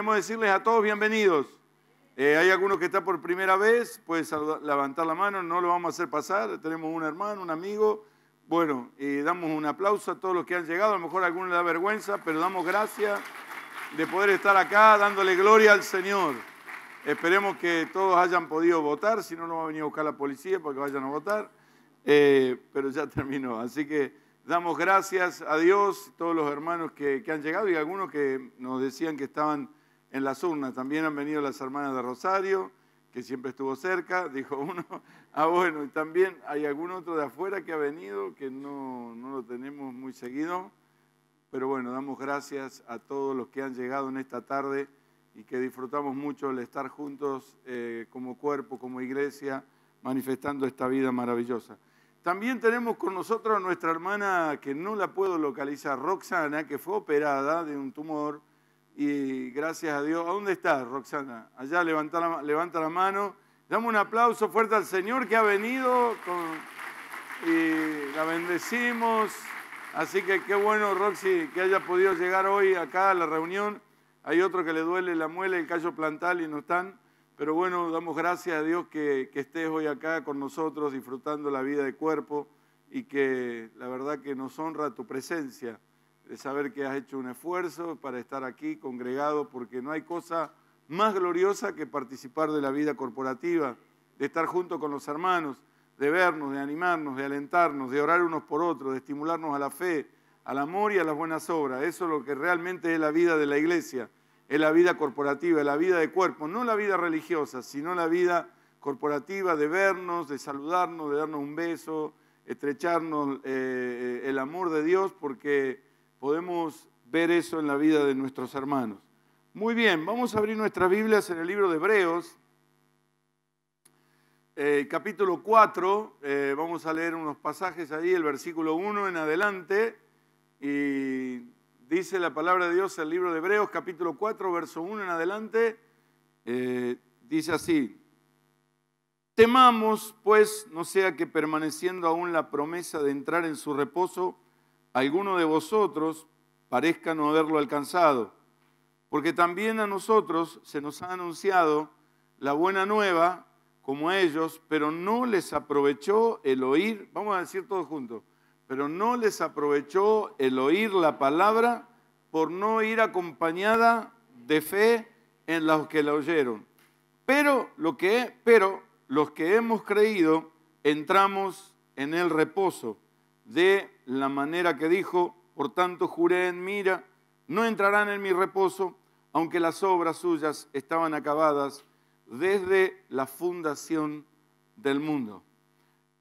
queremos decirles a todos bienvenidos. Eh, hay algunos que están por primera vez, pueden levantar la mano, no lo vamos a hacer pasar. Tenemos un hermano, un amigo. Bueno, y eh, damos un aplauso a todos los que han llegado. A lo mejor a algunos les da vergüenza, pero damos gracias de poder estar acá dándole gloria al Señor. Esperemos que todos hayan podido votar, si no, no va a venir a buscar la policía para que vayan a votar. Eh, pero ya terminó. Así que damos gracias a Dios, todos los hermanos que han llegado y algunos que nos decían que estaban en las urnas. También han venido las hermanas de Rosario, que siempre estuvo cerca, dijo uno. Ah, bueno, y también hay algún otro de afuera que ha venido, que no, lo tenemos muy seguido. Pero bueno, damos gracias a todos los que han llegado en esta tarde y que disfrutamos mucho el estar juntos eh, como cuerpo, como iglesia, manifestando esta vida maravillosa. También tenemos con nosotros a nuestra hermana, que no la puedo localizar, Roxana, que fue operada de un tumor y gracias a Dios. ¿A dónde está Roxana? Allá levanta la, mano. Damos un aplauso fuerte al Señor que ha venido y la bendecimos. Así que qué bueno, Roxy, que haya podido llegar hoy acá a la reunión. Hay otro que le duele la muela y el callo plantal y no están. Pero bueno, damos gracias a Dios que, que estés hoy acá con nosotros disfrutando la vida de cuerpo y que la verdad que nos honra tu presencia de saber que has hecho un esfuerzo para estar aquí congregado, porque no hay cosa más gloriosa que participar de la vida corporativa, de estar junto con los hermanos, de vernos, de animarnos, de alentarnos, de orar unos por otros, de estimularnos a la fe, al amor y a las buenas obras. Eso es lo que realmente es la vida de la iglesia, es la vida corporativa, es la vida de cuerpo, no la vida religiosa, sino la vida corporativa de vernos, de saludarnos, de darnos un beso, estrecharnos eh, eh, el amor de Dios, porque Podemos ver eso en la vida de nuestros hermanos. Muy bien, vamos a abrir nuestras Biblias en el libro de Hebreos, eh, capítulo 4. Eh, vamos a leer unos pasajes ahí, el versículo 1 en adelante. Y dice la palabra de Dios en el libro de Hebreos, capítulo 4, verso 1 en adelante. Eh, dice así, temamos pues, no sea que permaneciendo aún la promesa de entrar en su reposo, alguno de vosotros parezca no haberlo alcanzado, porque también a nosotros se nos ha anunciado la buena nueva como a ellos, pero no les aprovechó el oír, vamos a decir todo juntos, pero no les aprovechó el oír la palabra por no ir acompañada de fe en los que la oyeron. Pero, lo que, pero los que hemos creído entramos en el reposo de la manera que dijo, por tanto juré en mira, no entrarán en mi reposo, aunque las obras suyas estaban acabadas desde la fundación del mundo.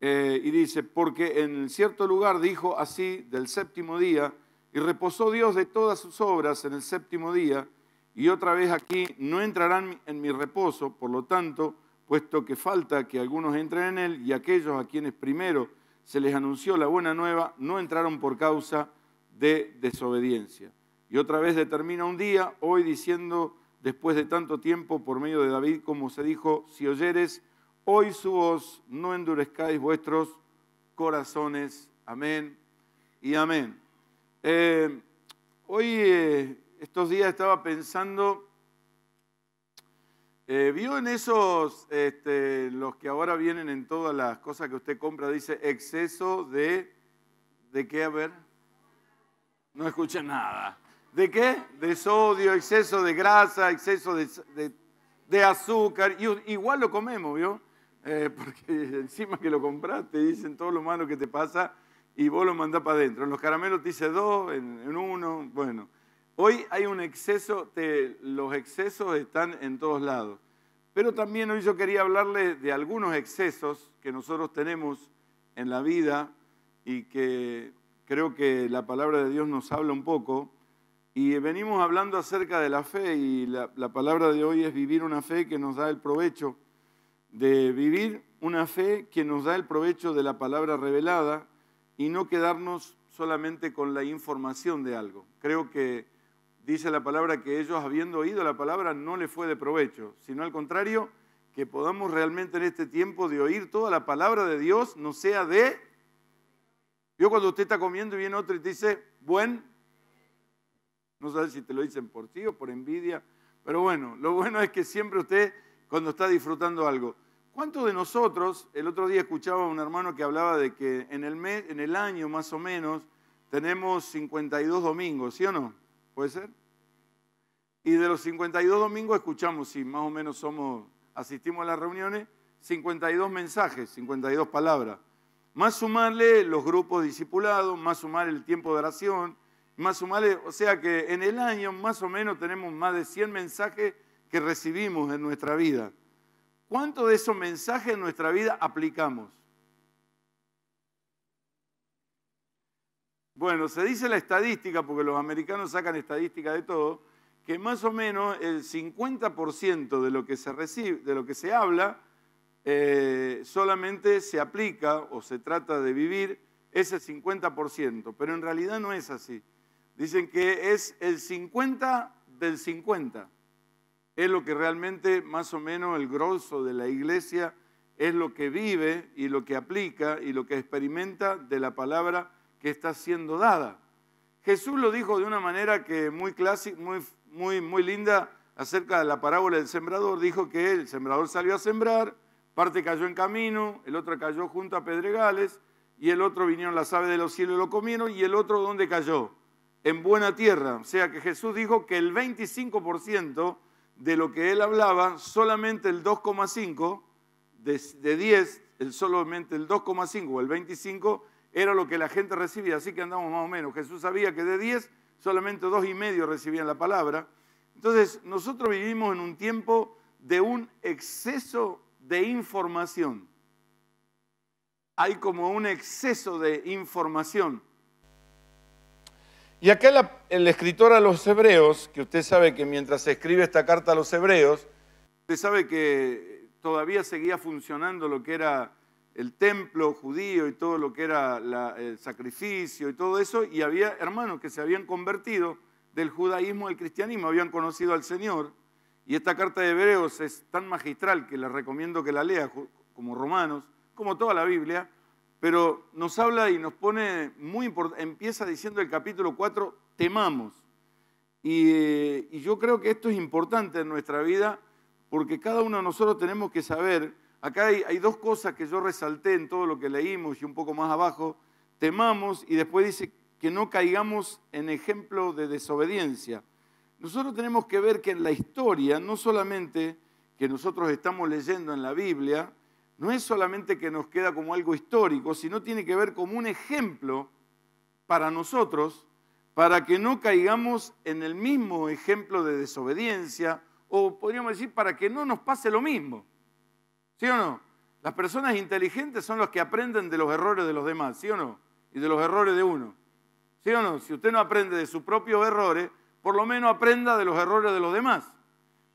Eh, y dice, porque en cierto lugar dijo así del séptimo día, y reposó Dios de todas sus obras en el séptimo día, y otra vez aquí no entrarán en mi reposo, por lo tanto, puesto que falta que algunos entren en él, y aquellos a quienes primero se les anunció la buena nueva, no entraron por causa de desobediencia. Y otra vez determina un día, hoy diciendo, después de tanto tiempo, por medio de David, como se dijo, si oyeres hoy su voz, no endurezcáis vuestros corazones. Amén y amén. Eh, hoy, eh, estos días, estaba pensando eh, ¿Vio en esos, este, los que ahora vienen en todas las cosas que usted compra, dice exceso de, ¿de qué? A ver, no escucha nada. ¿De qué? De sodio, exceso de grasa, exceso de, azúcar. igual lo comemos, ¿vio? Eh, porque encima que lo compraste dicen todo lo malo que te pasa y vos lo mandás para adentro. En los caramelos te dice dos, en, uno, bueno. Hoy hay un exceso, los excesos están en todos lados. Pero también hoy yo quería hablarle de algunos excesos que nosotros tenemos en la vida y que creo que la palabra de Dios nos habla un poco. Y venimos hablando acerca de la fe y la, la, palabra de hoy es vivir una fe que nos da el provecho, de vivir una fe que nos da el provecho de la palabra revelada y no quedarnos solamente con la información de algo. Creo que dice la palabra que ellos habiendo oído la palabra no le fue de provecho, sino al contrario, que podamos realmente en este tiempo de oír toda la palabra de Dios no sea de... Yo cuando usted está comiendo y viene otro y te dice, buen, no sé si te lo dicen por ti o por envidia, pero bueno, lo bueno es que siempre usted cuando está disfrutando algo. ¿Cuántos de nosotros, el otro día escuchaba a un hermano que hablaba de que en el, mes, en el año más o menos tenemos 52 domingos, ¿sí o no? ¿Puede ser? Y de los 52 domingos escuchamos, si más o menos somos, asistimos a las reuniones, 52 mensajes, 52 palabras. Más sumarle los grupos discipulados, más sumar el tiempo de oración, más sumarle, o sea que en el año más o menos tenemos más de 100 mensajes que recibimos en nuestra vida. ¿Cuánto de esos mensajes en nuestra vida aplicamos? Bueno, se dice la estadística, porque los americanos sacan estadística de todo, que más o menos el 50% de lo que se recibe, de lo que se habla, eh, solamente se aplica o se trata de vivir ese 50%, pero en realidad no es así. Dicen que es el 50 del 50. Es lo que realmente más o menos el grosso de la iglesia es lo que vive y lo que aplica y lo que experimenta de la palabra que está siendo dada. Jesús lo dijo de una manera que muy, clásica, muy muy, muy linda acerca de la parábola del sembrador. Dijo que el sembrador salió a sembrar, parte cayó en camino, el otro cayó junto a pedregales, y el otro vinieron las aves de los cielos y lo comieron, y el otro ¿dónde cayó? En buena tierra. O sea que Jesús dijo que el 25% de lo que él hablaba, solamente el 2,5 de, de 10, solamente el 2,5 o el 25 era lo que la gente recibía, así que andamos más o menos. Jesús sabía que de 10 solamente dos y medio recibían la palabra. Entonces, nosotros vivimos en un tiempo de un exceso de información. Hay como un exceso de información. Y acá el escritor a los hebreos, que usted sabe que mientras se escribe esta carta a los hebreos, usted sabe que todavía seguía funcionando lo que era el templo judío y todo lo que era el sacrificio y todo eso, y había hermanos que se habían convertido del judaísmo al cristianismo, habían conocido al Señor, y esta carta de Hebreos es tan magistral que les recomiendo que la lea como romanos, como toda la Biblia, pero nos habla y nos pone muy importante, empieza diciendo el capítulo 4, temamos. Y, y yo creo que esto es importante en nuestra vida porque cada uno de nosotros tenemos que saber Acá hay, dos cosas que yo resalté en todo lo que leímos y un poco más abajo. Temamos y después dice que no caigamos en ejemplo de desobediencia. Nosotros tenemos que ver que en la historia, no solamente que nosotros estamos leyendo en la Biblia, no es solamente que nos queda como algo histórico, sino tiene que ver como un ejemplo para nosotros, para que no caigamos en el mismo ejemplo de desobediencia, o podríamos decir, para que no nos pase lo mismo. ¿Sí o no? Las personas inteligentes son los que aprenden de los errores de los demás, ¿sí o no? Y de los errores de uno. ¿Sí o no? Si usted no aprende de sus propios errores, por lo menos aprenda de los errores de los demás.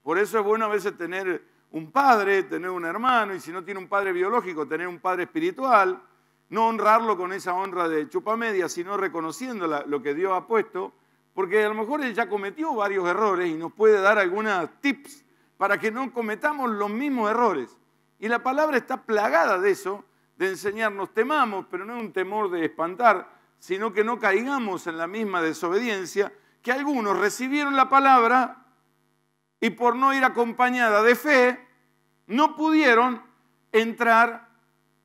Por eso es bueno a veces tener un padre, tener un hermano, y si no tiene un padre biológico, tener un padre espiritual, no honrarlo con esa honra de chupa media, sino reconociendo lo que Dios ha puesto, porque a lo mejor él ya cometió varios errores y nos puede dar algunas tips para que no cometamos los mismos errores. Y la palabra está plagada de eso, de enseñarnos temamos, pero no es un temor de espantar, sino que no caigamos en la misma desobediencia que algunos recibieron la palabra y por no ir acompañada de fe, no pudieron entrar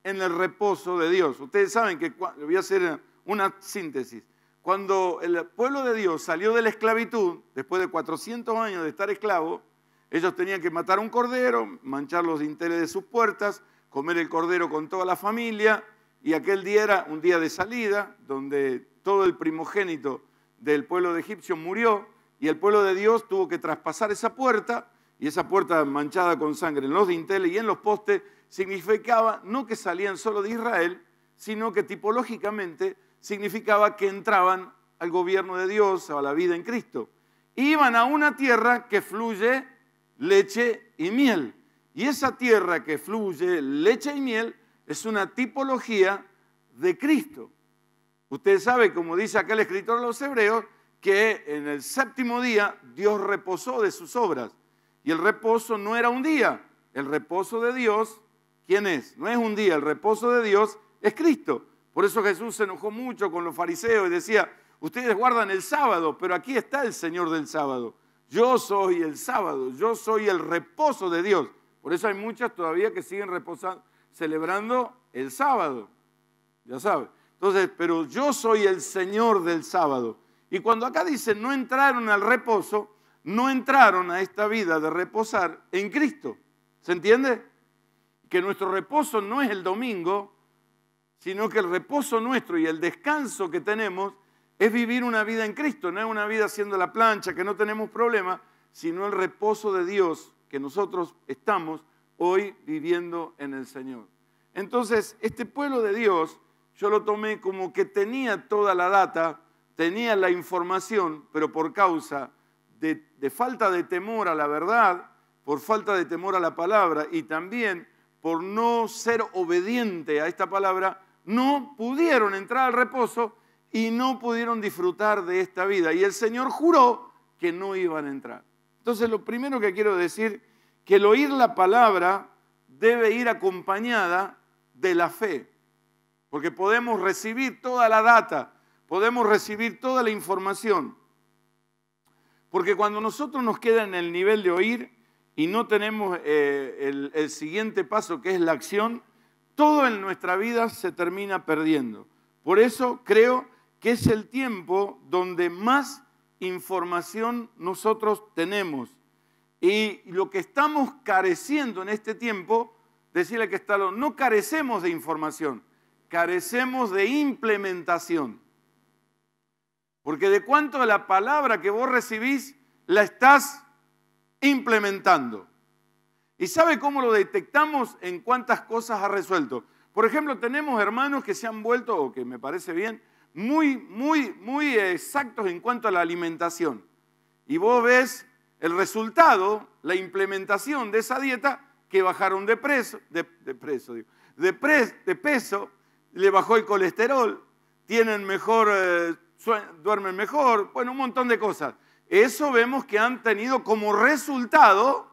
en el reposo de Dios. Ustedes saben que, voy a hacer una síntesis, cuando el pueblo de Dios salió de la esclavitud, después de 400 años de estar esclavo, ellos tenían que matar un cordero, manchar los dinteles de sus puertas, comer el cordero con toda la familia, y aquel día era un día de salida, donde todo el primogénito del pueblo de Egipcio murió, y el pueblo de Dios tuvo que traspasar esa puerta, y esa puerta manchada con sangre en los dinteles y en los postes, significaba no que salían solo de Israel, sino que tipológicamente significaba que entraban al gobierno de Dios, a la vida en Cristo. Iban a una tierra que fluye leche y miel. Y esa tierra que fluye leche y miel es una tipología de Cristo. Usted sabe, como dice aquel escritor de los Hebreos, que en el séptimo día Dios reposó de sus obras. Y el reposo no era un día. El reposo de Dios, ¿quién es? No es un día. El reposo de Dios es Cristo. Por eso Jesús se enojó mucho con los fariseos y decía, ustedes guardan el sábado, pero aquí está el Señor del sábado. Yo soy el sábado, yo soy el reposo de Dios. Por eso hay muchas todavía que siguen reposando, celebrando el sábado. Ya sabes. Entonces, pero yo soy el Señor del sábado. Y cuando acá dice no entraron al reposo, no entraron a esta vida de reposar en Cristo. ¿Se entiende? Que nuestro reposo no es el domingo, sino que el reposo nuestro y el descanso que tenemos es vivir una vida en Cristo, no es una vida haciendo la plancha, que no tenemos problema, sino el reposo de Dios que nosotros estamos hoy viviendo en el Señor. Entonces, este pueblo de Dios, yo lo tomé como que tenía toda la data, tenía la información, pero por causa de, de falta de temor a la verdad, por falta de temor a la palabra y también por no ser obediente a esta palabra, no pudieron entrar al reposo y no pudieron disfrutar de esta vida. Y el Señor juró que no iban a entrar. Entonces lo primero que quiero decir, que el oír la palabra debe ir acompañada de la fe, porque podemos recibir toda la data, podemos recibir toda la información, porque cuando nosotros nos queda en el nivel de oír y no tenemos eh, el, el siguiente paso que es la acción, todo en nuestra vida se termina perdiendo. Por eso creo que es el tiempo donde más información nosotros tenemos. Y lo que estamos careciendo en este tiempo, decirle que está lo, no carecemos de información, carecemos de implementación. Porque de cuánto de la palabra que vos recibís la estás implementando. ¿Y sabe cómo lo detectamos en cuántas cosas ha resuelto? Por ejemplo, tenemos hermanos que se han vuelto, o que me parece bien, muy, muy, muy exactos en cuanto a la alimentación. Y vos ves el resultado, la implementación de esa dieta, que bajaron de, peso de, de, de, peso, le bajó el colesterol, tienen mejor, eh, duermen mejor, bueno, un montón de cosas. Eso vemos que han tenido como resultado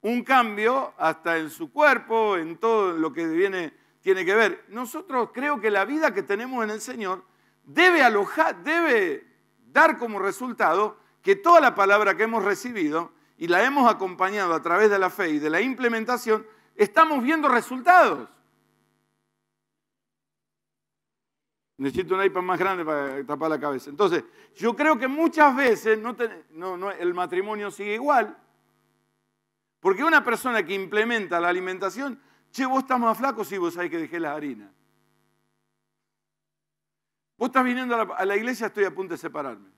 un cambio hasta en su cuerpo, en todo lo que viene tiene que ver. Nosotros creo que la vida que tenemos en el Señor debe alojar, debe dar como resultado que toda la palabra que hemos recibido y la hemos acompañado a través de la fe y de la implementación, estamos viendo resultados. Necesito un iPad más grande para tapar la cabeza. Entonces, yo creo que muchas veces no, el matrimonio sigue igual, porque una persona que implementa la alimentación Che, vos estamos a flaco si vos sabés que dejé las harinas. Vos estás viniendo a la, iglesia, estoy a punto de separarme.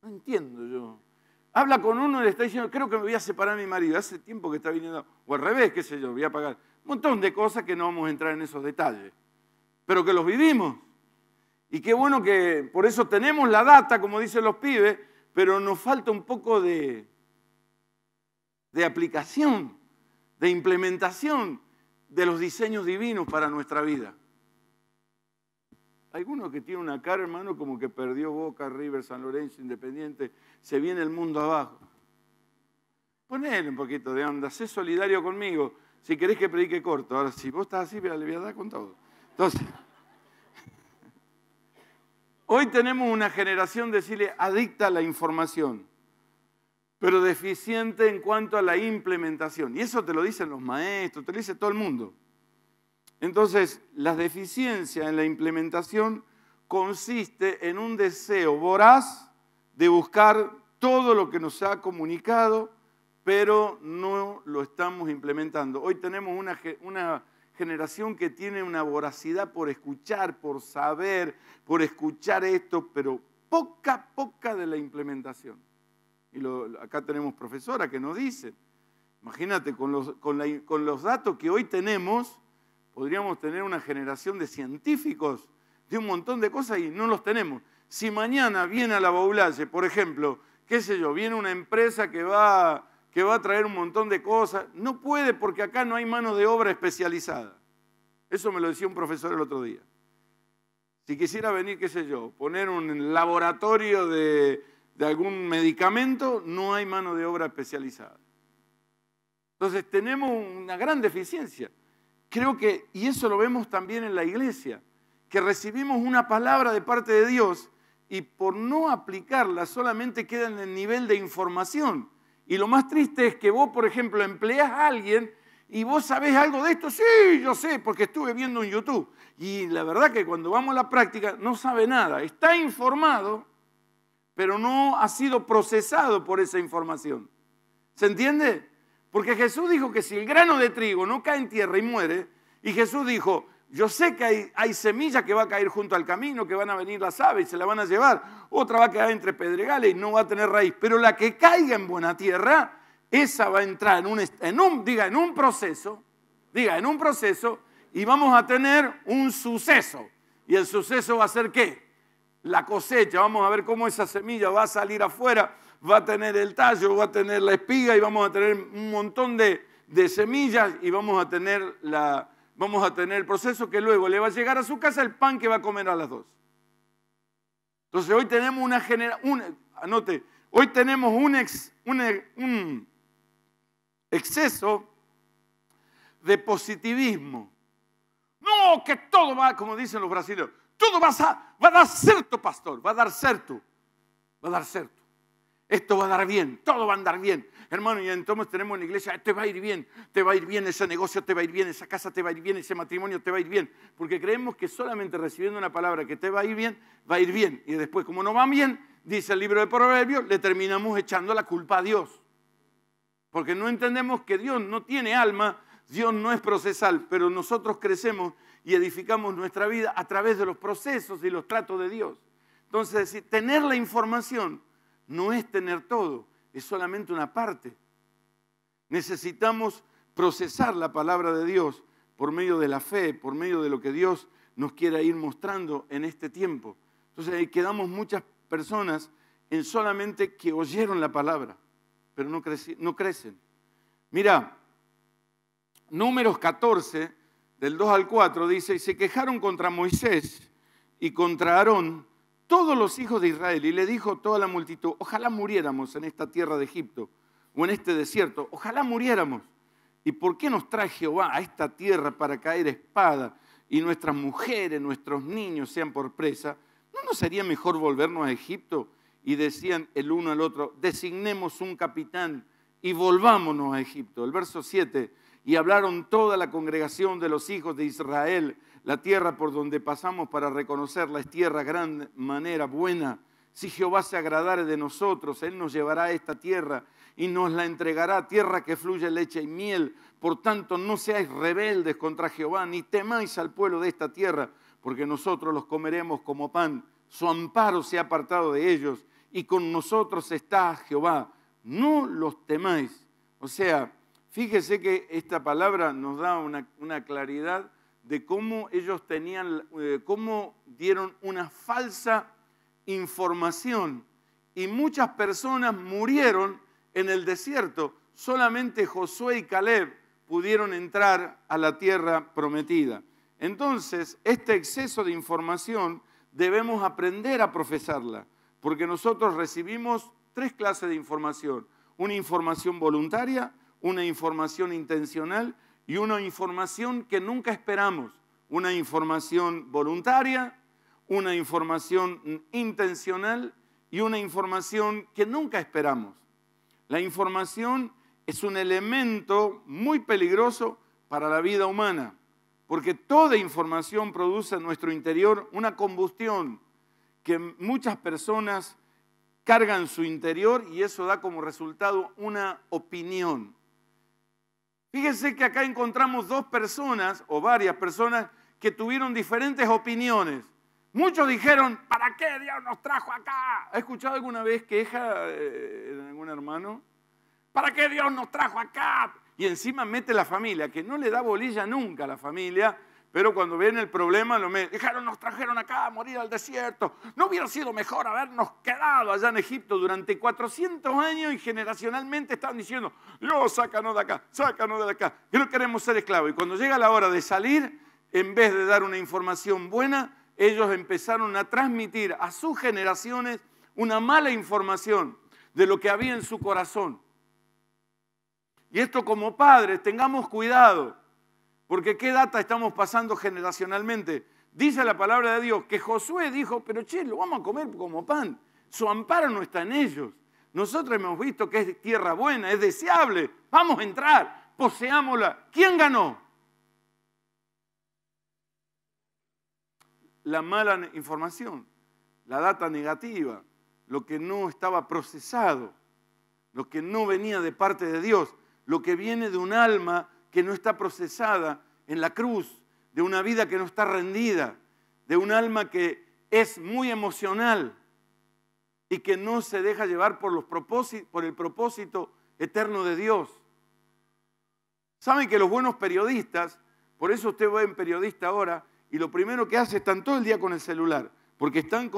No entiendo yo. Habla con uno y le está diciendo, creo que me voy a separar de mi marido. Hace tiempo que está viniendo, o al revés, qué sé yo, voy a pagar. Un montón de cosas que no vamos a entrar en esos detalles, pero que los vivimos. Y qué bueno que por eso tenemos la data, como dicen los pibes, pero nos falta un poco de, de aplicación de implementación de los diseños divinos para nuestra vida. Algunos que tiene una cara, hermano, como que perdió Boca, River, San Lorenzo, Independiente, se viene el mundo abajo. Poner un poquito de onda, sé solidario conmigo. Si querés que predique corto, ahora si vos estás así, le voy a dar con todo. Entonces, hoy tenemos una generación, decirle, adicta a la información pero deficiente en cuanto a la implementación. Y eso te lo dicen los maestros, te lo dice todo el mundo. Entonces, la deficiencia en la implementación consiste en un deseo voraz de buscar todo lo que nos ha comunicado, pero no lo estamos implementando. Hoy tenemos una, una generación que tiene una voracidad por escuchar, por saber, por escuchar esto, pero poca, poca de la implementación y acá tenemos profesora que nos dice. imagínate, con los, datos que hoy tenemos, podríamos tener una generación de científicos de un montón de cosas y no los tenemos. Si mañana viene a la Baulalle, por ejemplo, qué sé yo, viene una empresa que va, que va a traer un montón de cosas, no puede porque acá no hay mano de obra especializada. Eso me lo decía un profesor el otro día. Si quisiera venir, qué sé yo, poner un laboratorio de, de algún medicamento, no hay mano de obra especializada. Entonces tenemos una gran deficiencia. Creo que, y eso lo vemos también en la iglesia, que recibimos una palabra de parte de Dios y por no aplicarla solamente queda en el nivel de información. Y lo más triste es que vos, por ejemplo, empleás a alguien y vos sabés algo de esto. Sí, yo sé, porque estuve viendo en YouTube. Y la verdad que cuando vamos a la práctica no sabe nada. Está informado, pero no ha sido procesado por esa información. ¿Se entiende? Porque Jesús dijo que si el grano de trigo no cae en tierra y muere, y Jesús dijo, yo sé que hay, semillas que va a caer junto al camino, que van a venir las aves y se la van a llevar, otra va a quedar entre pedregales y no va a tener raíz, pero la que caiga en buena tierra, esa va a entrar en un, en un diga, en un proceso, diga, en un proceso, y vamos a tener un suceso. ¿Y el suceso va a ser qué? la cosecha. Vamos a ver cómo esa semilla va a salir afuera, va a tener el tallo, va a tener la espiga y vamos a tener un montón de, semillas y vamos a tener la, vamos a tener el proceso que luego le va a llegar a su casa el pan que va a comer a las dos. Entonces hoy tenemos una generación, anote, hoy tenemos un exceso de positivismo. No, que todo va, como dicen los brasileños, todo a, va a dar cierto, pastor, va a dar cierto, va a dar cierto. Esto va a dar bien, todo va a andar bien. Hermano, y entonces tenemos en la iglesia, te va a ir bien, te va a ir bien, ese negocio te va a ir bien, esa casa te va a ir bien, ese matrimonio te va a ir bien. Porque creemos que solamente recibiendo una palabra que te va a ir bien, va a ir bien. Y después, como no va bien, dice el libro de Proverbios, le terminamos echando la culpa a Dios. Porque no entendemos que Dios no tiene alma, Dios no es procesal, pero nosotros crecemos y edificamos nuestra vida a través de los procesos y los tratos de Dios. Entonces, tener la información no es tener todo, es solamente una parte. Necesitamos procesar la palabra de Dios por medio de la fe, por medio de lo que Dios nos quiera ir mostrando en este tiempo. Entonces ahí quedamos muchas personas en solamente que oyeron la palabra, pero no, crecen. Mira, números 14, del 2 al 4 dice, y se quejaron contra Moisés y contra Aarón todos los hijos de Israel, y le dijo toda la multitud, ojalá muriéramos en esta tierra de Egipto o en este desierto, ojalá muriéramos. ¿Y por qué nos trae Jehová a esta tierra para caer espada y nuestras mujeres, nuestros niños sean por presa? ¿No nos sería mejor volvernos a Egipto? Y decían el uno al otro, designemos un capitán y volvámonos a Egipto. El verso 7 y hablaron toda la congregación de los hijos de Israel. La tierra por donde pasamos para reconocerla es tierra gran manera buena. Si Jehová se agradare de nosotros, Él nos llevará a esta tierra y nos la entregará, tierra que fluye leche y miel. Por tanto, no seáis rebeldes contra Jehová, ni temáis al pueblo de esta tierra, porque nosotros los comeremos como pan. Su amparo se ha apartado de ellos, y con nosotros está Jehová. No los temáis. O sea, Fíjese que esta palabra nos da una, claridad de cómo ellos tenían, eh, cómo dieron una falsa información. Y muchas personas murieron en el desierto. Solamente Josué y Caleb pudieron entrar a la tierra prometida. Entonces, este exceso de información debemos aprender a profesarla, porque nosotros recibimos tres clases de información. Una información voluntaria, una información intencional y una información que nunca esperamos, una información voluntaria, una información intencional y una información que nunca esperamos. La información es un elemento muy peligroso para la vida humana, porque toda información produce en nuestro interior una combustión que muchas personas cargan su interior y eso da como resultado una opinión. Fíjense que acá encontramos dos personas o varias personas que tuvieron diferentes opiniones. Muchos dijeron, ¿para qué Dios nos trajo acá? ¿Ha escuchado alguna vez queja eh, de algún hermano? ¿Para qué Dios nos trajo acá? Y encima mete la familia, que no le da bolilla nunca a la familia, pero cuando viene el problema, lo dejaron, nos trajeron acá a morir al desierto. ¿No hubiera sido mejor habernos quedado allá en Egipto durante 400 años y generacionalmente estaban diciendo, Dios, sácanos de acá, sácanos de acá, que no queremos ser esclavos? Y cuando llega la hora de salir, en vez de dar una información buena, ellos empezaron a transmitir a sus generaciones una mala información de lo que había en su corazón. Y esto como padres, tengamos cuidado. Porque qué data estamos pasando generacionalmente. Dice la palabra de Dios que Josué dijo, pero che, lo vamos a comer como pan. Su amparo no está en ellos. Nosotros hemos visto que es tierra buena, es deseable. Vamos a entrar, poseámosla. ¿Quién ganó? La mala información, la data negativa, lo que no estaba procesado, lo que no venía de parte de Dios, lo que viene de un alma que no está procesada en la cruz, de una vida que no está rendida, de un alma que es muy emocional y que no se deja llevar por, los por el propósito eterno de Dios. Saben que los buenos periodistas, por eso usted va en periodista ahora, y lo primero que hace están todo el día con el celular, porque están,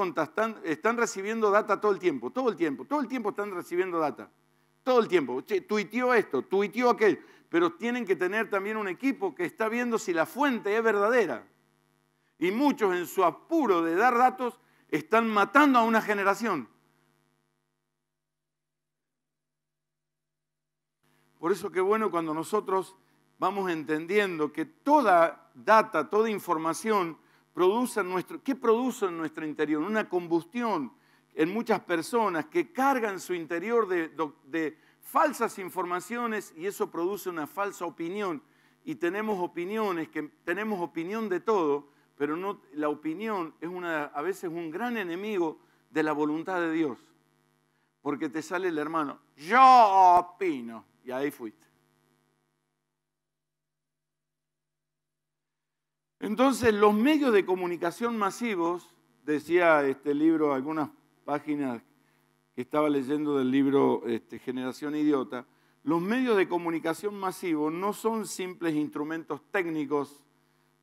están recibiendo data todo el tiempo, todo el tiempo, todo el tiempo están recibiendo data, todo el tiempo. tuiteó esto, tuiteó aquello pero tienen que tener también un equipo que está viendo si la fuente es verdadera. Y muchos en su apuro de dar datos están matando a una generación. Por eso qué bueno cuando nosotros vamos entendiendo que toda data, toda información produce nuestro, ¿qué produce en nuestro interior? Una combustión en muchas personas que cargan su interior de falsas informaciones y eso produce una falsa opinión. Y tenemos opiniones, que tenemos opinión de todo, pero no, la opinión es una, a veces un gran enemigo de la voluntad de Dios. Porque te sale el hermano, yo opino, y ahí fuiste. Entonces, los medios de comunicación masivos, decía este libro, algunas páginas estaba leyendo del libro este, Generación Idiota, los medios de comunicación masivos no son simples instrumentos técnicos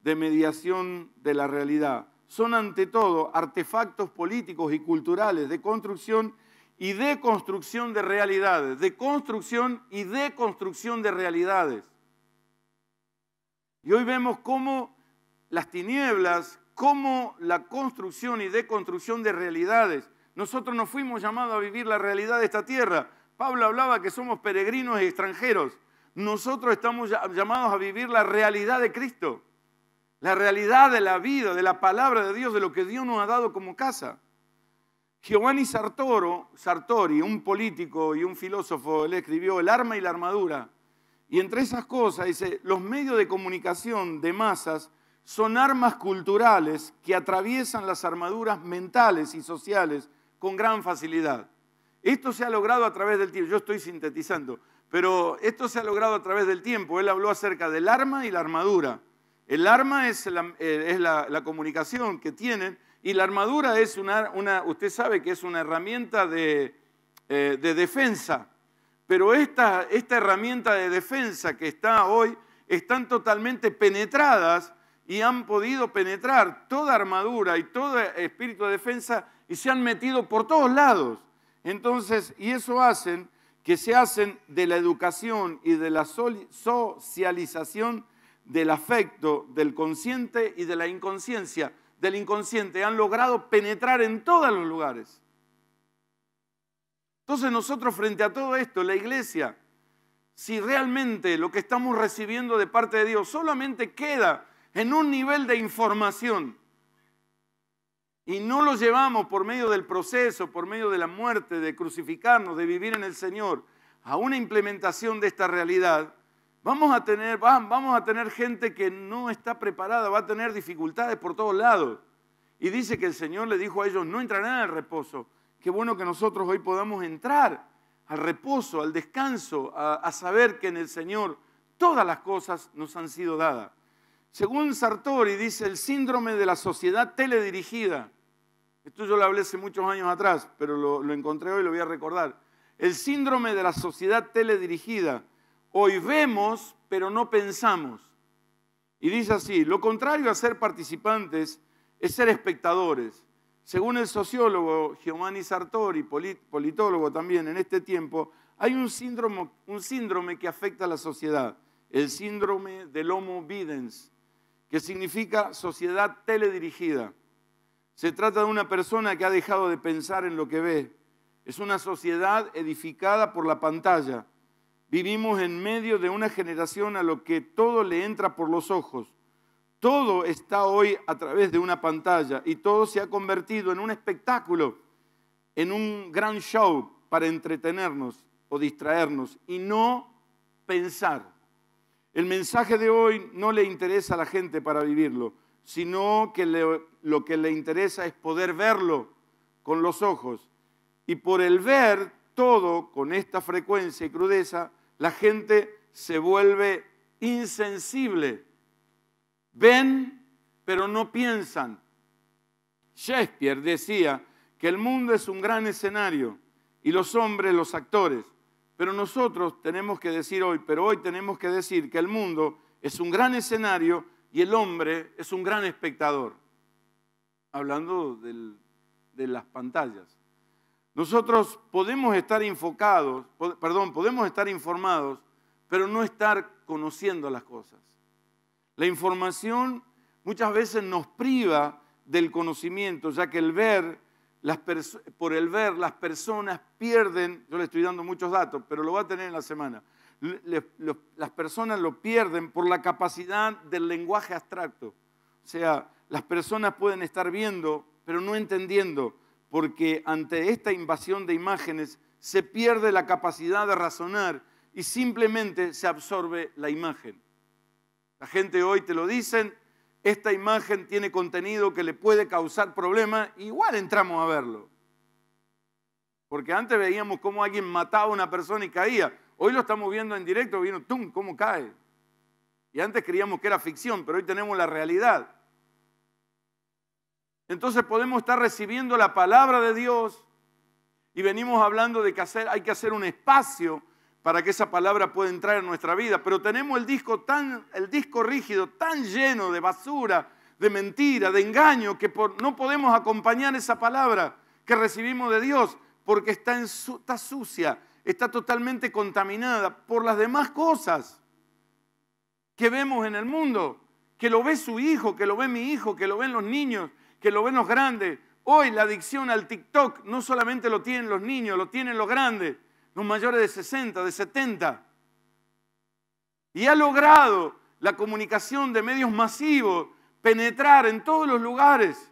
de mediación de la realidad, son ante todo artefactos políticos y culturales de construcción y deconstrucción de realidades, de construcción y deconstrucción de realidades. Y hoy vemos cómo las tinieblas, cómo la construcción y deconstrucción de realidades nosotros no fuimos llamados a vivir la realidad de esta tierra. Pablo hablaba que somos peregrinos y extranjeros. Nosotros estamos llamados a vivir la realidad de Cristo, la realidad de la vida, de la palabra de Dios, de lo que Dios nos ha dado como casa. Giovanni Sartori, un político y un filósofo, él escribió El arma y la armadura. Y entre esas cosas dice, los medios de comunicación de masas son armas culturales que atraviesan las armaduras mentales y sociales con gran facilidad. Esto se ha logrado a través del tiempo, yo estoy sintetizando, pero esto se ha logrado a través del tiempo. Él habló acerca del arma y la armadura. El arma es la, eh, comunicación que tienen y la armadura es una, usted sabe que es una herramienta eh, de, defensa, pero esta, esta herramienta de defensa que está hoy están totalmente penetradas y han podido penetrar toda armadura y todo espíritu de defensa y se han metido por todos lados. Entonces, y eso hacen que se hacen de la educación y de la socialización del afecto, del consciente y de la inconsciencia, del inconsciente, han logrado penetrar en todos los lugares. Entonces nosotros frente a todo esto, la iglesia, si realmente lo que estamos recibiendo de parte de Dios solamente queda en un nivel de información, y no lo llevamos por medio del proceso, por medio de la muerte, de crucificarnos, de vivir en el Señor, a una implementación de esta realidad, vamos a tener, vamos a tener gente que no está preparada, va a tener dificultades por todos lados. Y dice que el Señor le dijo a ellos, no entrarán el reposo. Qué bueno que nosotros hoy podamos entrar al reposo, al descanso, a, a saber que en el Señor todas las cosas nos han sido dadas. Según Sartori dice el síndrome de la sociedad teledirigida, esto yo lo hablé hace muchos años atrás, pero lo, encontré hoy y lo voy a recordar. El síndrome de la sociedad teledirigida. Hoy vemos, pero no pensamos. Y dice así, lo contrario a ser participantes es ser espectadores. Según el sociólogo Giovanni Sartori, politólogo también en este tiempo, hay un síndrome, un síndrome que afecta a la sociedad, el síndrome del homo videns, que significa sociedad teledirigida. Se trata de una persona que ha dejado de pensar en lo que ve. Es una sociedad edificada por la pantalla. Vivimos en medio de una generación a lo que todo le entra por los ojos. Todo está hoy a través de una pantalla y todo se ha convertido en un espectáculo, en un gran show para entretenernos o distraernos y no pensar. El mensaje de hoy no le interesa a la gente para vivirlo sino que lo que le interesa es poder verlo con los ojos. Y por el ver todo con esta frecuencia y crudeza, la gente se vuelve insensible. Ven, pero no piensan. Shakespeare decía que el mundo es un gran escenario y los hombres los actores. Pero nosotros tenemos que decir hoy, pero hoy tenemos que decir que el mundo es un gran escenario y el hombre es un gran espectador, hablando de las pantallas. Nosotros podemos estar enfocados, perdón, podemos estar informados, pero no estar conociendo las cosas. La información muchas veces nos priva del conocimiento, ya que el ver, por el ver, las personas pierden, yo le estoy dando muchos datos, pero lo va a tener en la semana, las personas lo pierden por la capacidad del lenguaje abstracto. O sea, las personas pueden estar viendo, pero no entendiendo, porque ante esta invasión de imágenes se pierde la capacidad de razonar y simplemente se absorbe la imagen. La gente hoy te lo dicen, esta imagen tiene contenido que le puede causar problemas, igual entramos a verlo. Porque antes veíamos cómo alguien mataba a una persona y caía. Hoy lo estamos viendo en directo, vino, ¡tum!, cómo cae. Y antes creíamos que era ficción, pero hoy tenemos la realidad. Entonces podemos estar recibiendo la palabra de Dios y venimos hablando de que hay que hacer un espacio para que esa palabra pueda entrar en nuestra vida. Pero tenemos el disco, tan, el disco rígido tan lleno de basura, de mentira, de engaño, que no podemos acompañar esa palabra que recibimos de Dios porque está, en está sucia, está totalmente contaminada por las demás cosas que vemos en el mundo, que lo ve su hijo, que lo ve mi hijo, que lo ven los niños, que lo ven los grandes. Hoy la adicción al TikTok no solamente lo tienen los niños, lo tienen los grandes, los mayores de 60, de 70. Y ha logrado la comunicación de medios masivos penetrar en todos los lugares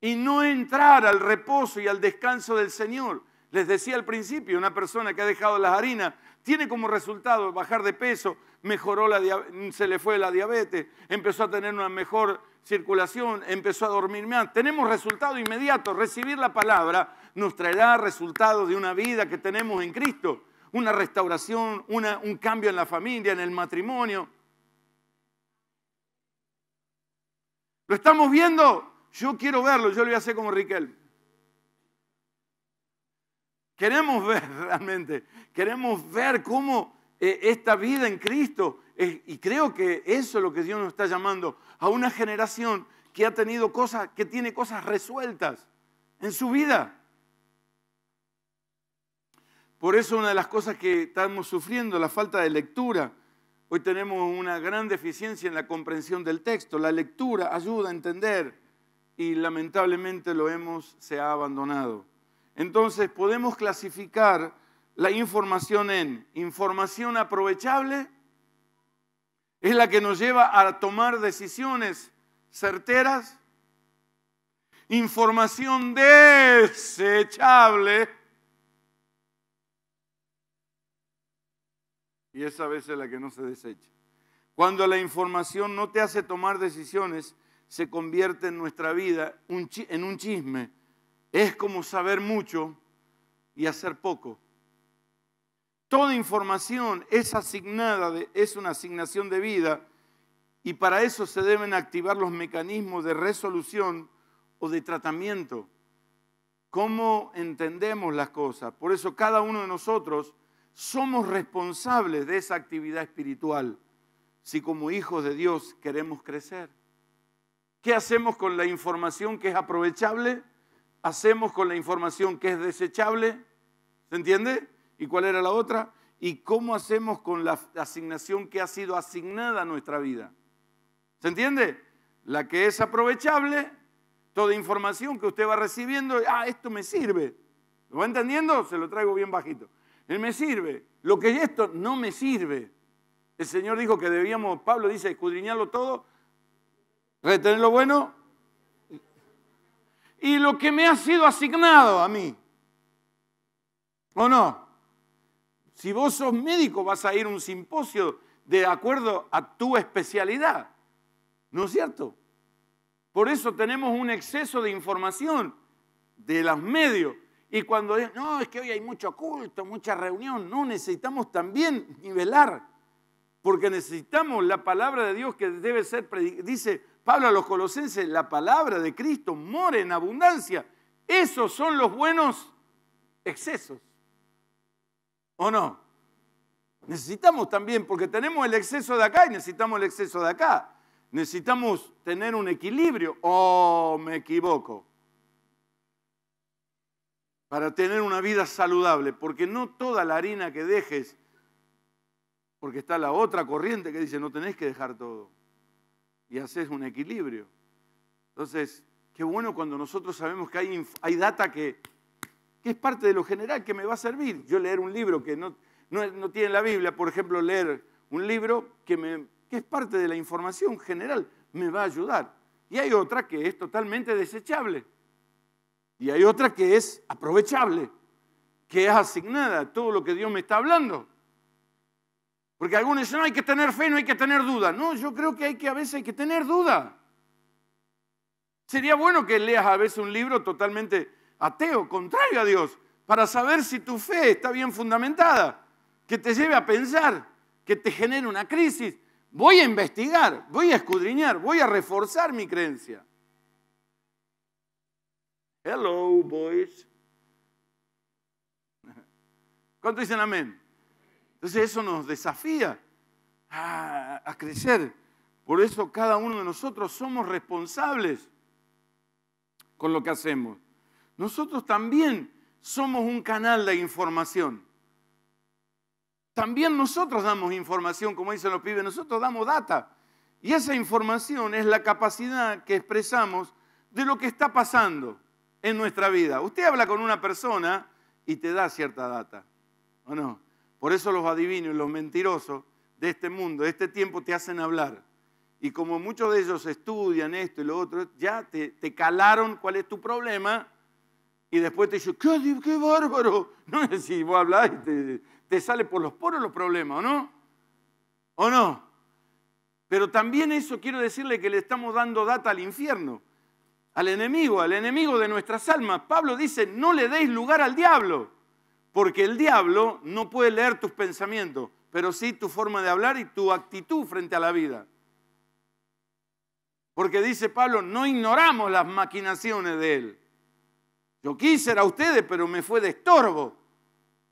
y no entrar al reposo y al descanso del Señor. Les decía al principio, una persona que ha dejado las harinas tiene como resultado bajar de peso, mejoró la se le fue la diabetes, empezó a tener una mejor circulación, empezó a dormir más. Tenemos resultado inmediato. Recibir la palabra nos traerá resultados de una vida que tenemos en Cristo, una restauración, un cambio en la familia, en el matrimonio. ¿Lo estamos viendo? Yo quiero verlo, yo lo voy a hacer como Riquel. Queremos ver realmente, queremos ver cómo eh, esta vida en Cristo, y creo que eso es lo que Dios nos está llamando, a una generación que ha tenido cosas, que tiene cosas resueltas en su vida. Por eso una de las cosas que estamos sufriendo, la falta de lectura. Hoy tenemos una gran deficiencia en la comprensión del texto. La lectura ayuda a entender y lamentablemente lo hemos, se ha abandonado. Entonces podemos clasificar la información en información aprovechable, es la que nos lleva a tomar decisiones certeras, información desechable, y esa vez es la que no se desecha. Cuando la información no te hace tomar decisiones, se convierte en nuestra vida en un chisme es como saber mucho y hacer poco. Toda información es asignada, es una asignación de vida y para eso se deben activar los mecanismos de resolución o de tratamiento. Cómo entendemos las cosas. Por eso cada uno de nosotros somos responsables de esa actividad espiritual si como hijos de Dios queremos crecer. ¿Qué hacemos con la información que es aprovechable? hacemos con la información que es desechable? ¿Se entiende? ¿Y cuál era la otra? ¿Y cómo hacemos con la asignación que ha sido asignada a nuestra vida? ¿Se entiende? La que es aprovechable, toda información que usted va recibiendo, ah, esto me sirve. ¿Lo va entendiendo? Se lo traigo bien bajito. Él me sirve. Lo que es esto no me sirve. El Señor dijo que debíamos, Pablo dice, escudriñarlo todo, retener lo bueno y lo que me ha sido asignado a mí. ¿O no? Si vos sos médico vas a ir a un simposio de acuerdo a tu especialidad, ¿no es cierto? Por eso tenemos un exceso de información de los medios. Y cuando no, es que hoy hay mucho culto, mucha reunión, no, necesitamos también nivelar, porque necesitamos la palabra de Dios que debe ser, dice, Pablo a los colosenses, la palabra de Cristo mora en abundancia. Esos son los buenos excesos. ¿O no? Necesitamos también, porque tenemos el exceso de acá y necesitamos el exceso de acá. Necesitamos tener un equilibrio. ¿O oh, me equivoco? Para tener una vida saludable, porque no toda la harina que dejes, porque está la otra corriente que dice, no tenés que dejar todo y haces un equilibrio. Entonces, qué bueno cuando nosotros sabemos que hay, hay data que, que, es parte de lo general, que me va a servir. Yo leer un libro que no, no, tiene la Biblia, por ejemplo, leer un libro que, que es parte de la información general, me va a ayudar. Y hay otra que es totalmente desechable. Y hay otra que es aprovechable, que es asignada, todo lo que Dios me está hablando. Porque algunos dicen, no, hay que tener fe, no hay que tener duda. No, yo creo que hay que a veces hay que tener duda. Sería bueno que leas a veces un libro totalmente ateo, contrario a Dios, para saber si tu fe está bien fundamentada, que te lleve a pensar, que te genere una crisis. Voy a investigar, voy a escudriñar, voy a reforzar mi creencia. Hello, boys. ¿Cuánto dicen amén? Entonces eso nos desafía a, crecer. Por eso cada uno de nosotros somos responsables con lo que hacemos. Nosotros también somos un canal de información. También nosotros damos información, como dicen los pibes, nosotros damos data. Y esa información es la capacidad que expresamos de lo que está pasando en nuestra vida. Usted habla con una persona y te da cierta data, ¿o no? Por eso los adivinos y los mentirosos de este mundo, de este tiempo, te hacen hablar. Y como muchos de ellos estudian esto y lo otro, ya te, calaron cuál es tu problema y después te dicen, ¡Qué, bárbaro. No es si vos hablás y te, sale por los poros los problemas, ¿o no? ¿O no? Pero también eso quiero decirle que le estamos dando data al infierno, al enemigo, al enemigo de nuestras almas. Pablo dice, no le deis lugar al diablo. Porque el diablo no puede leer tus pensamientos, pero sí tu forma de hablar y tu actitud frente a la vida. Porque dice Pablo, no ignoramos las maquinaciones de él. Yo quise a ustedes, pero me fue de estorbo.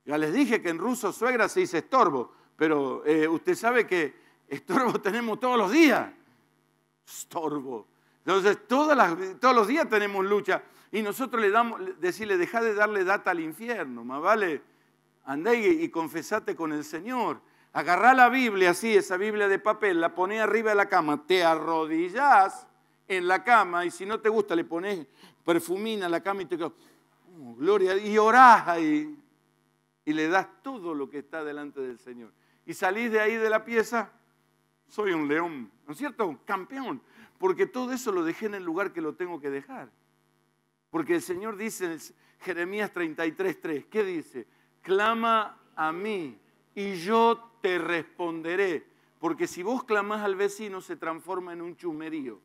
Ya les dije que en ruso suegra se dice estorbo, pero eh, usted sabe que estorbo tenemos todos los días. Estorbo. Entonces, todas todos los días tenemos lucha. Y nosotros le damos, decirle, dejá de darle data al infierno, más vale, andá y, confesate con el Señor. Agarrá la Biblia, así, esa Biblia de papel, la poné arriba de la cama, te arrodillás en la cama y si no te gusta le pones perfumina a la cama y te oh, gloria, y orás ahí y le das todo lo que está delante del Señor. Y salís de ahí de la pieza, soy un león, ¿no es cierto? Un campeón, porque todo eso lo dejé en el lugar que lo tengo que dejar. Porque el Señor dice en Jeremías 33:3, ¿qué dice? Clama a mí y yo te responderé. Porque si vos clamás al vecino se transforma en un chumerío.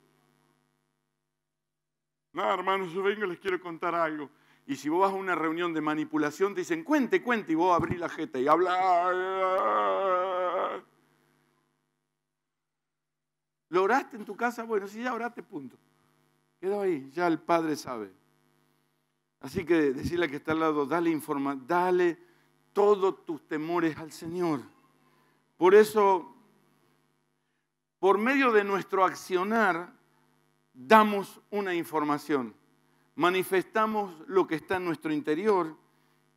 Nada, hermanos, yo vengo y les quiero contar algo. Y si vos vas a una reunión de manipulación, te dicen, cuente, cuente, y vos abrís la jeta y habla. ¿Lo oraste en tu casa? Bueno, si ya oraste, punto. Quedó ahí, ya el Padre sabe. Así que decirle que está al lado, dale informa, dale todos tus temores al Señor. Por eso, por medio de nuestro accionar, damos una información. Manifestamos lo que está en nuestro interior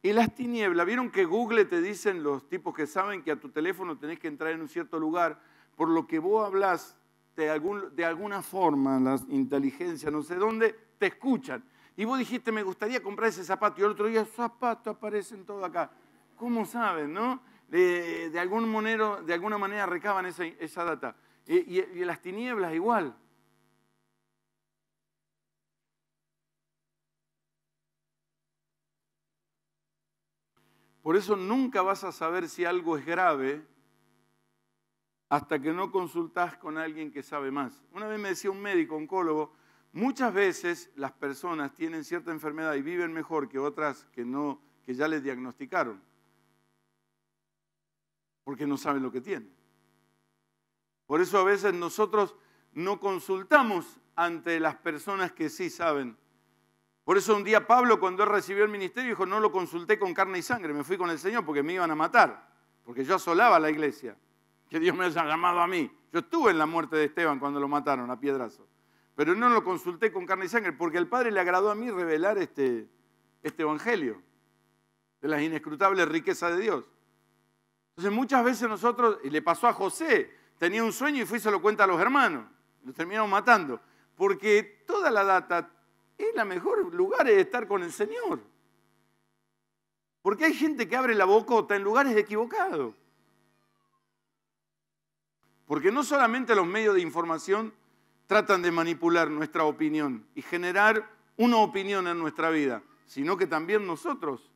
y las tinieblas. ¿Vieron que Google te dicen los tipos que saben que a tu teléfono tenés que entrar en un cierto lugar? Por lo que vos hablas de, de alguna forma, las inteligencia, no sé dónde, te escuchan. Y vos dijiste, me gustaría comprar ese zapato. Y el otro día, zapatos aparecen todo acá. ¿Cómo saben, no? De, algún monero, de alguna manera recaban esa, data. Y, las tinieblas igual. Por eso nunca vas a saber si algo es grave hasta que no consultás con alguien que sabe más. Una vez me decía un médico, oncólogo, Muchas veces las personas tienen cierta enfermedad y viven mejor que otras que, ya les diagnosticaron, porque no saben lo que tienen. Por eso a veces nosotros no consultamos ante las personas que sí saben. Por eso un día Pablo cuando él recibió el ministerio dijo, no lo consulté con carne y sangre, me fui con el Señor porque me iban a matar, porque yo asolaba la iglesia, que Dios me haya llamado a mí. Yo estuve en la muerte de Esteban cuando lo mataron a piedrazo. Pero no lo consulté con carne y sangre, porque al Padre le agradó a mí revelar este, este Evangelio de las inescrutables riquezas de Dios. Entonces muchas veces nosotros, y le pasó a José, tenía un sueño y fue y se lo cuenta a los hermanos, los terminamos matando, porque toda la data es la mejor lugar de estar con el Señor. Porque hay gente que abre la bocota en lugares equivocados. Porque no solamente los medios de información tratan de manipular nuestra opinión y generar una opinión en nuestra vida, sino que también nosotros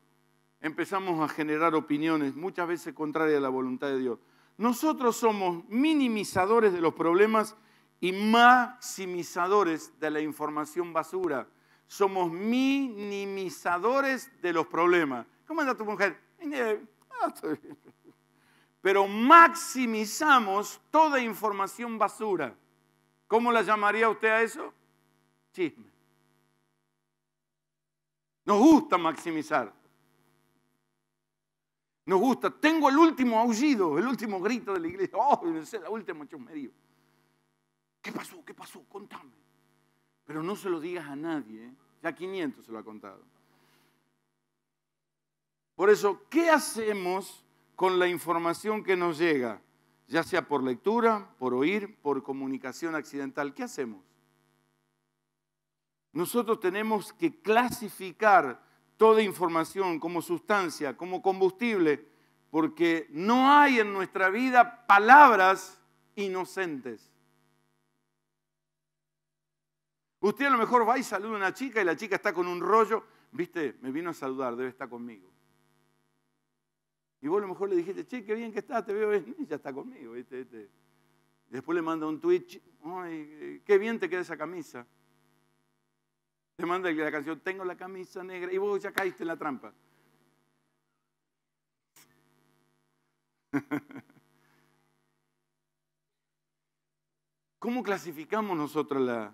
empezamos a generar opiniones muchas veces contrarias a la voluntad de Dios. Nosotros somos minimizadores de los problemas y maximizadores de la información basura. Somos minimizadores de los problemas. ¿Cómo anda tu mujer? Ah, Pero maximizamos toda información basura. ¿Cómo la llamaría usted a eso? Chisme. Nos gusta maximizar. Nos gusta. Tengo el último aullido, el último grito de la iglesia. Oh, es la última medio. ¿Qué pasó? ¿Qué pasó? Contame. Pero no se lo digas a nadie. ¿eh? Ya 500 se lo ha contado. Por eso, ¿qué hacemos con la información que nos llega? ya sea por lectura, por oír, por comunicación accidental. ¿Qué hacemos? Nosotros tenemos que clasificar toda información como sustancia, como combustible, porque no hay en nuestra vida palabras inocentes. Usted a lo mejor va y saluda a una chica y la chica está con un rollo, viste, me vino a saludar, debe estar conmigo. Y vos a lo mejor le dijiste, che, qué bien que está te veo bien. ya está conmigo, este, Después le manda un Twitch, ay, eh, qué bien te queda esa camisa. Te manda la canción, tengo la camisa negra, y vos ya caíste en la trampa. ¿Cómo clasificamos nosotros la...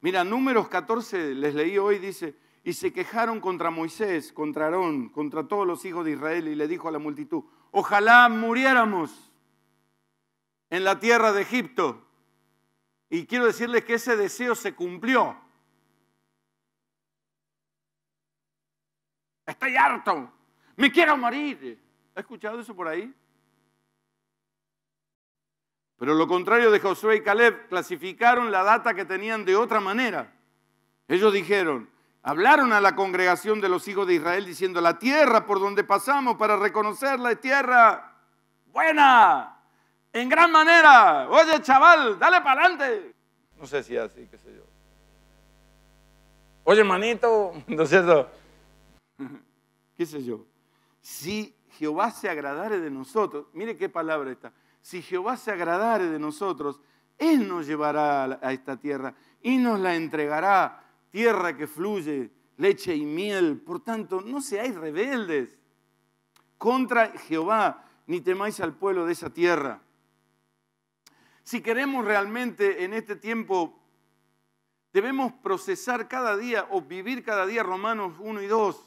Mira, números 14, les leí hoy, dice, y se quejaron contra Moisés, contra Aarón, contra todos los hijos de Israel y le dijo a la multitud, ojalá muriéramos en la tierra de Egipto. Y quiero decirles que ese deseo se cumplió. Estoy harto, me quiero morir. ¿Ha escuchado eso por ahí? Pero lo contrario de Josué y Caleb, clasificaron la data que tenían de otra manera. Ellos dijeron, Hablaron a la congregación de los hijos de Israel diciendo, la tierra por donde pasamos para reconocerla es tierra buena, en gran manera. Oye, chaval, dale para adelante. No sé si así, qué sé yo. Oye, hermanito, ¿no es cierto? ¿Qué sé yo? Si Jehová se agradare de nosotros, mire qué palabra está. Si Jehová se agradare de nosotros, Él nos llevará a esta tierra y nos la entregará tierra que fluye leche y miel. Por tanto, no seáis rebeldes contra Jehová, ni temáis al pueblo de esa tierra. Si queremos realmente en este tiempo, debemos procesar cada día o vivir cada día Romanos 1 y 2.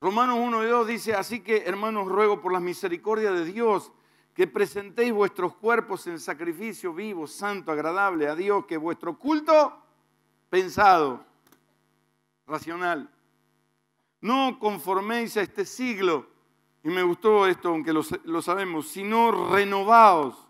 Romanos 1 y 2 dice, así que hermanos ruego por la misericordia de Dios que presentéis vuestros cuerpos en sacrificio vivo, santo, agradable a Dios, que vuestro culto pensado, racional. No conforméis a este siglo, y me gustó esto, aunque lo, sabemos, sino renovaos,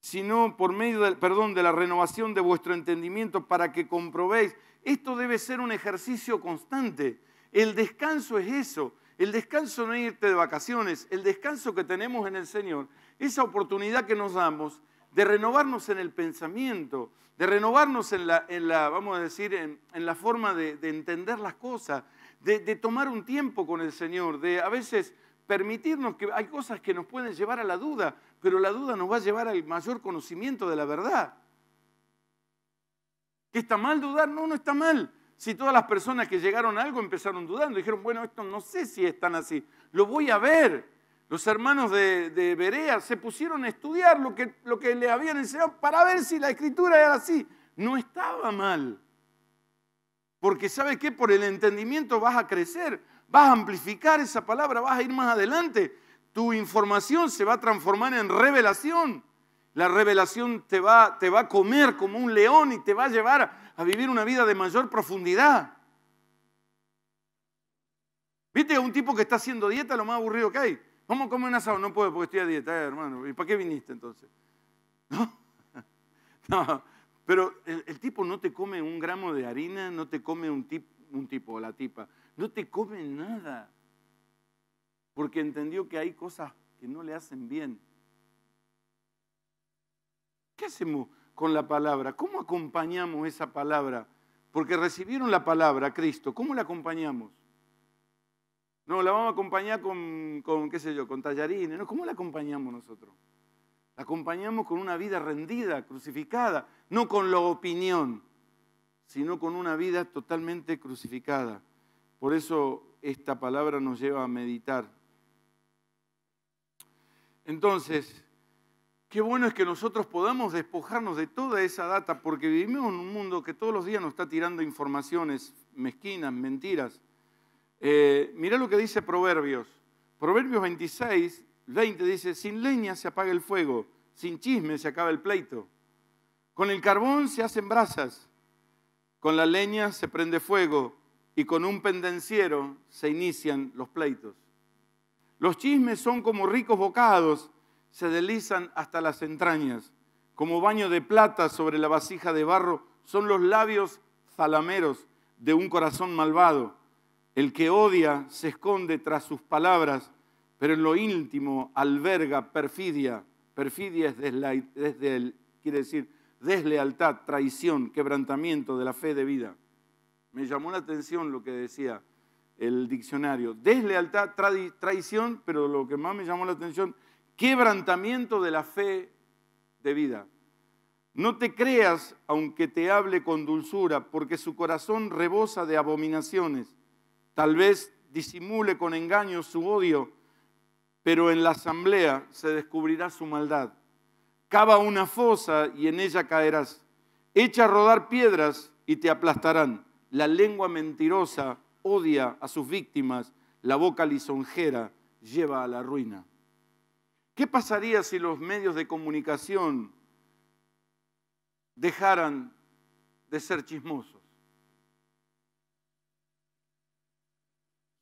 sino por medio perdón, de la renovación de vuestro entendimiento para que comprobéis. Esto debe ser un ejercicio constante. El descanso es eso. El descanso no es irte de vacaciones. El descanso que tenemos en el Señor, esa oportunidad que nos damos, de renovarnos en el pensamiento, de renovarnos en la, en la vamos a decir, en, la forma de, entender las cosas, de, tomar un tiempo con el Señor, de a veces permitirnos que hay cosas que nos pueden llevar a la duda, pero la duda nos va a llevar al mayor conocimiento de la verdad. ¿Que está mal dudar? No, no está mal. Si todas las personas que llegaron a algo empezaron dudando, dijeron, bueno, esto no sé si es así, lo voy a ver. Los hermanos de, Berea se pusieron a estudiar lo que, lo que le habían enseñado para ver si la escritura era así. No estaba mal. Porque sabe qué? por el entendimiento vas a crecer, vas a amplificar esa palabra, vas a ir más adelante. Tu información se va a transformar en revelación. La revelación te va, te va a comer como un león y te va a llevar a, a vivir una vida de mayor profundidad. ¿Viste a un tipo que está haciendo dieta lo más aburrido que hay? ¿Cómo a comer un asado. No puedo porque estoy a dieta, eh, hermano. ¿Y para qué viniste entonces? No. Pero el, tipo no te come un gramo de harina, no te come un, tipo o la tipa. No te come nada. Porque entendió que hay cosas que no le hacen bien. ¿Qué hacemos con la palabra? ¿Cómo acompañamos esa palabra? Porque recibieron la palabra, Cristo. ¿Cómo la acompañamos? No, la vamos a acompañar con, qué sé yo, con tallarines. ¿Cómo la acompañamos nosotros? La acompañamos con una vida rendida, crucificada, no con la opinión, sino con una vida totalmente crucificada. Por eso esta palabra nos lleva a meditar. Entonces, qué bueno es que nosotros podamos despojarnos de toda esa data, porque vivimos en un mundo que todos los días nos está tirando informaciones mezquinas, mentiras, eh, mirá lo que dice Proverbios. Proverbios 26, 20 dice, sin leña se apaga el fuego, sin chisme se acaba el pleito. Con el carbón se hacen brasas, con la leña se prende fuego y con un pendenciero se inician los pleitos. Los chismes son como ricos bocados, se deslizan hasta las entrañas. Como baño de plata sobre la vasija de barro son los labios zalameros de un corazón malvado el que odia se esconde tras sus palabras, pero en lo íntimo alberga perfidia. Perfidia es desde el, quiere decir deslealtad, traición, quebrantamiento de la fe de vida. Me llamó la atención lo que decía el diccionario. Deslealtad, traición, pero lo que más me llamó la atención, quebrantamiento de la fe de vida. No te creas aunque te hable con dulzura, porque su corazón rebosa de abominaciones. Tal vez disimule con engaño su odio, pero en la asamblea se descubrirá su maldad. Cava una fosa y en ella caerás. Echa a rodar piedras y te aplastarán. La lengua mentirosa odia a sus víctimas, la boca lisonjera lleva a la ruina. ¿Qué pasaría si los medios de comunicación dejaran de ser chismosos?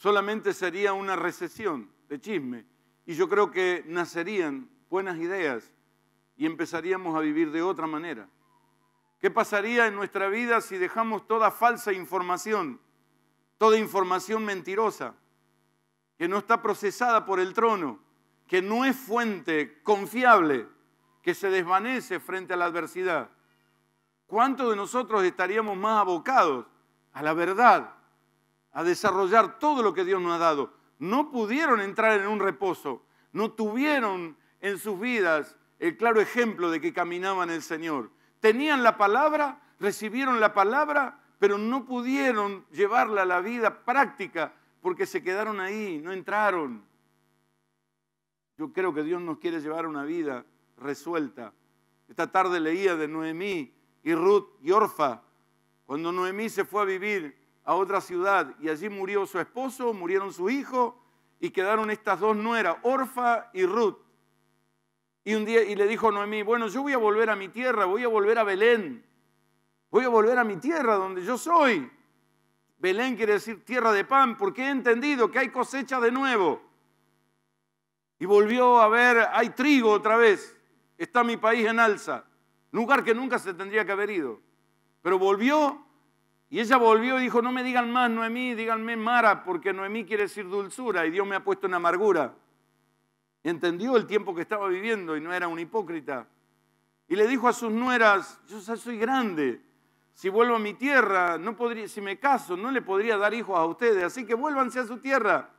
solamente sería una recesión de chisme. Y yo creo que nacerían buenas ideas y empezaríamos a vivir de otra manera. ¿Qué pasaría en nuestra vida si dejamos toda falsa información, toda información mentirosa, que no está procesada por el trono, que no es fuente confiable, que se desvanece frente a la adversidad? ¿Cuántos de nosotros estaríamos más abocados a la verdad a desarrollar todo lo que Dios nos ha dado. No pudieron entrar en un reposo, no tuvieron en sus vidas el claro ejemplo de que caminaban el Señor. Tenían la palabra, recibieron la palabra, pero no pudieron llevarla a la vida práctica porque se quedaron ahí, no entraron. Yo creo que Dios nos quiere llevar a una vida resuelta. Esta tarde leía de Noemí y Ruth y Orfa. Cuando Noemí se fue a vivir a otra ciudad y allí murió su esposo, murieron su hijo, y quedaron estas dos nueras, Orfa y Ruth. Y un día y le dijo Noemí, bueno, yo voy a volver a mi tierra, voy a volver a Belén. Voy a volver a mi tierra donde yo soy. Belén quiere decir tierra de pan, porque he entendido que hay cosecha de nuevo. Y volvió a ver, hay trigo otra vez. Está mi país en alza. Lugar que nunca se tendría que haber ido. Pero volvió y ella volvió y dijo, no me digan más Noemí, díganme Mara, porque Noemí quiere decir dulzura y Dios me ha puesto en amargura. Entendió el tiempo que estaba viviendo y no era un hipócrita. Y le dijo a sus nueras, yo soy grande, si vuelvo a mi tierra, no podría, si me caso, no le podría dar hijos a ustedes, así que vuélvanse a su tierra.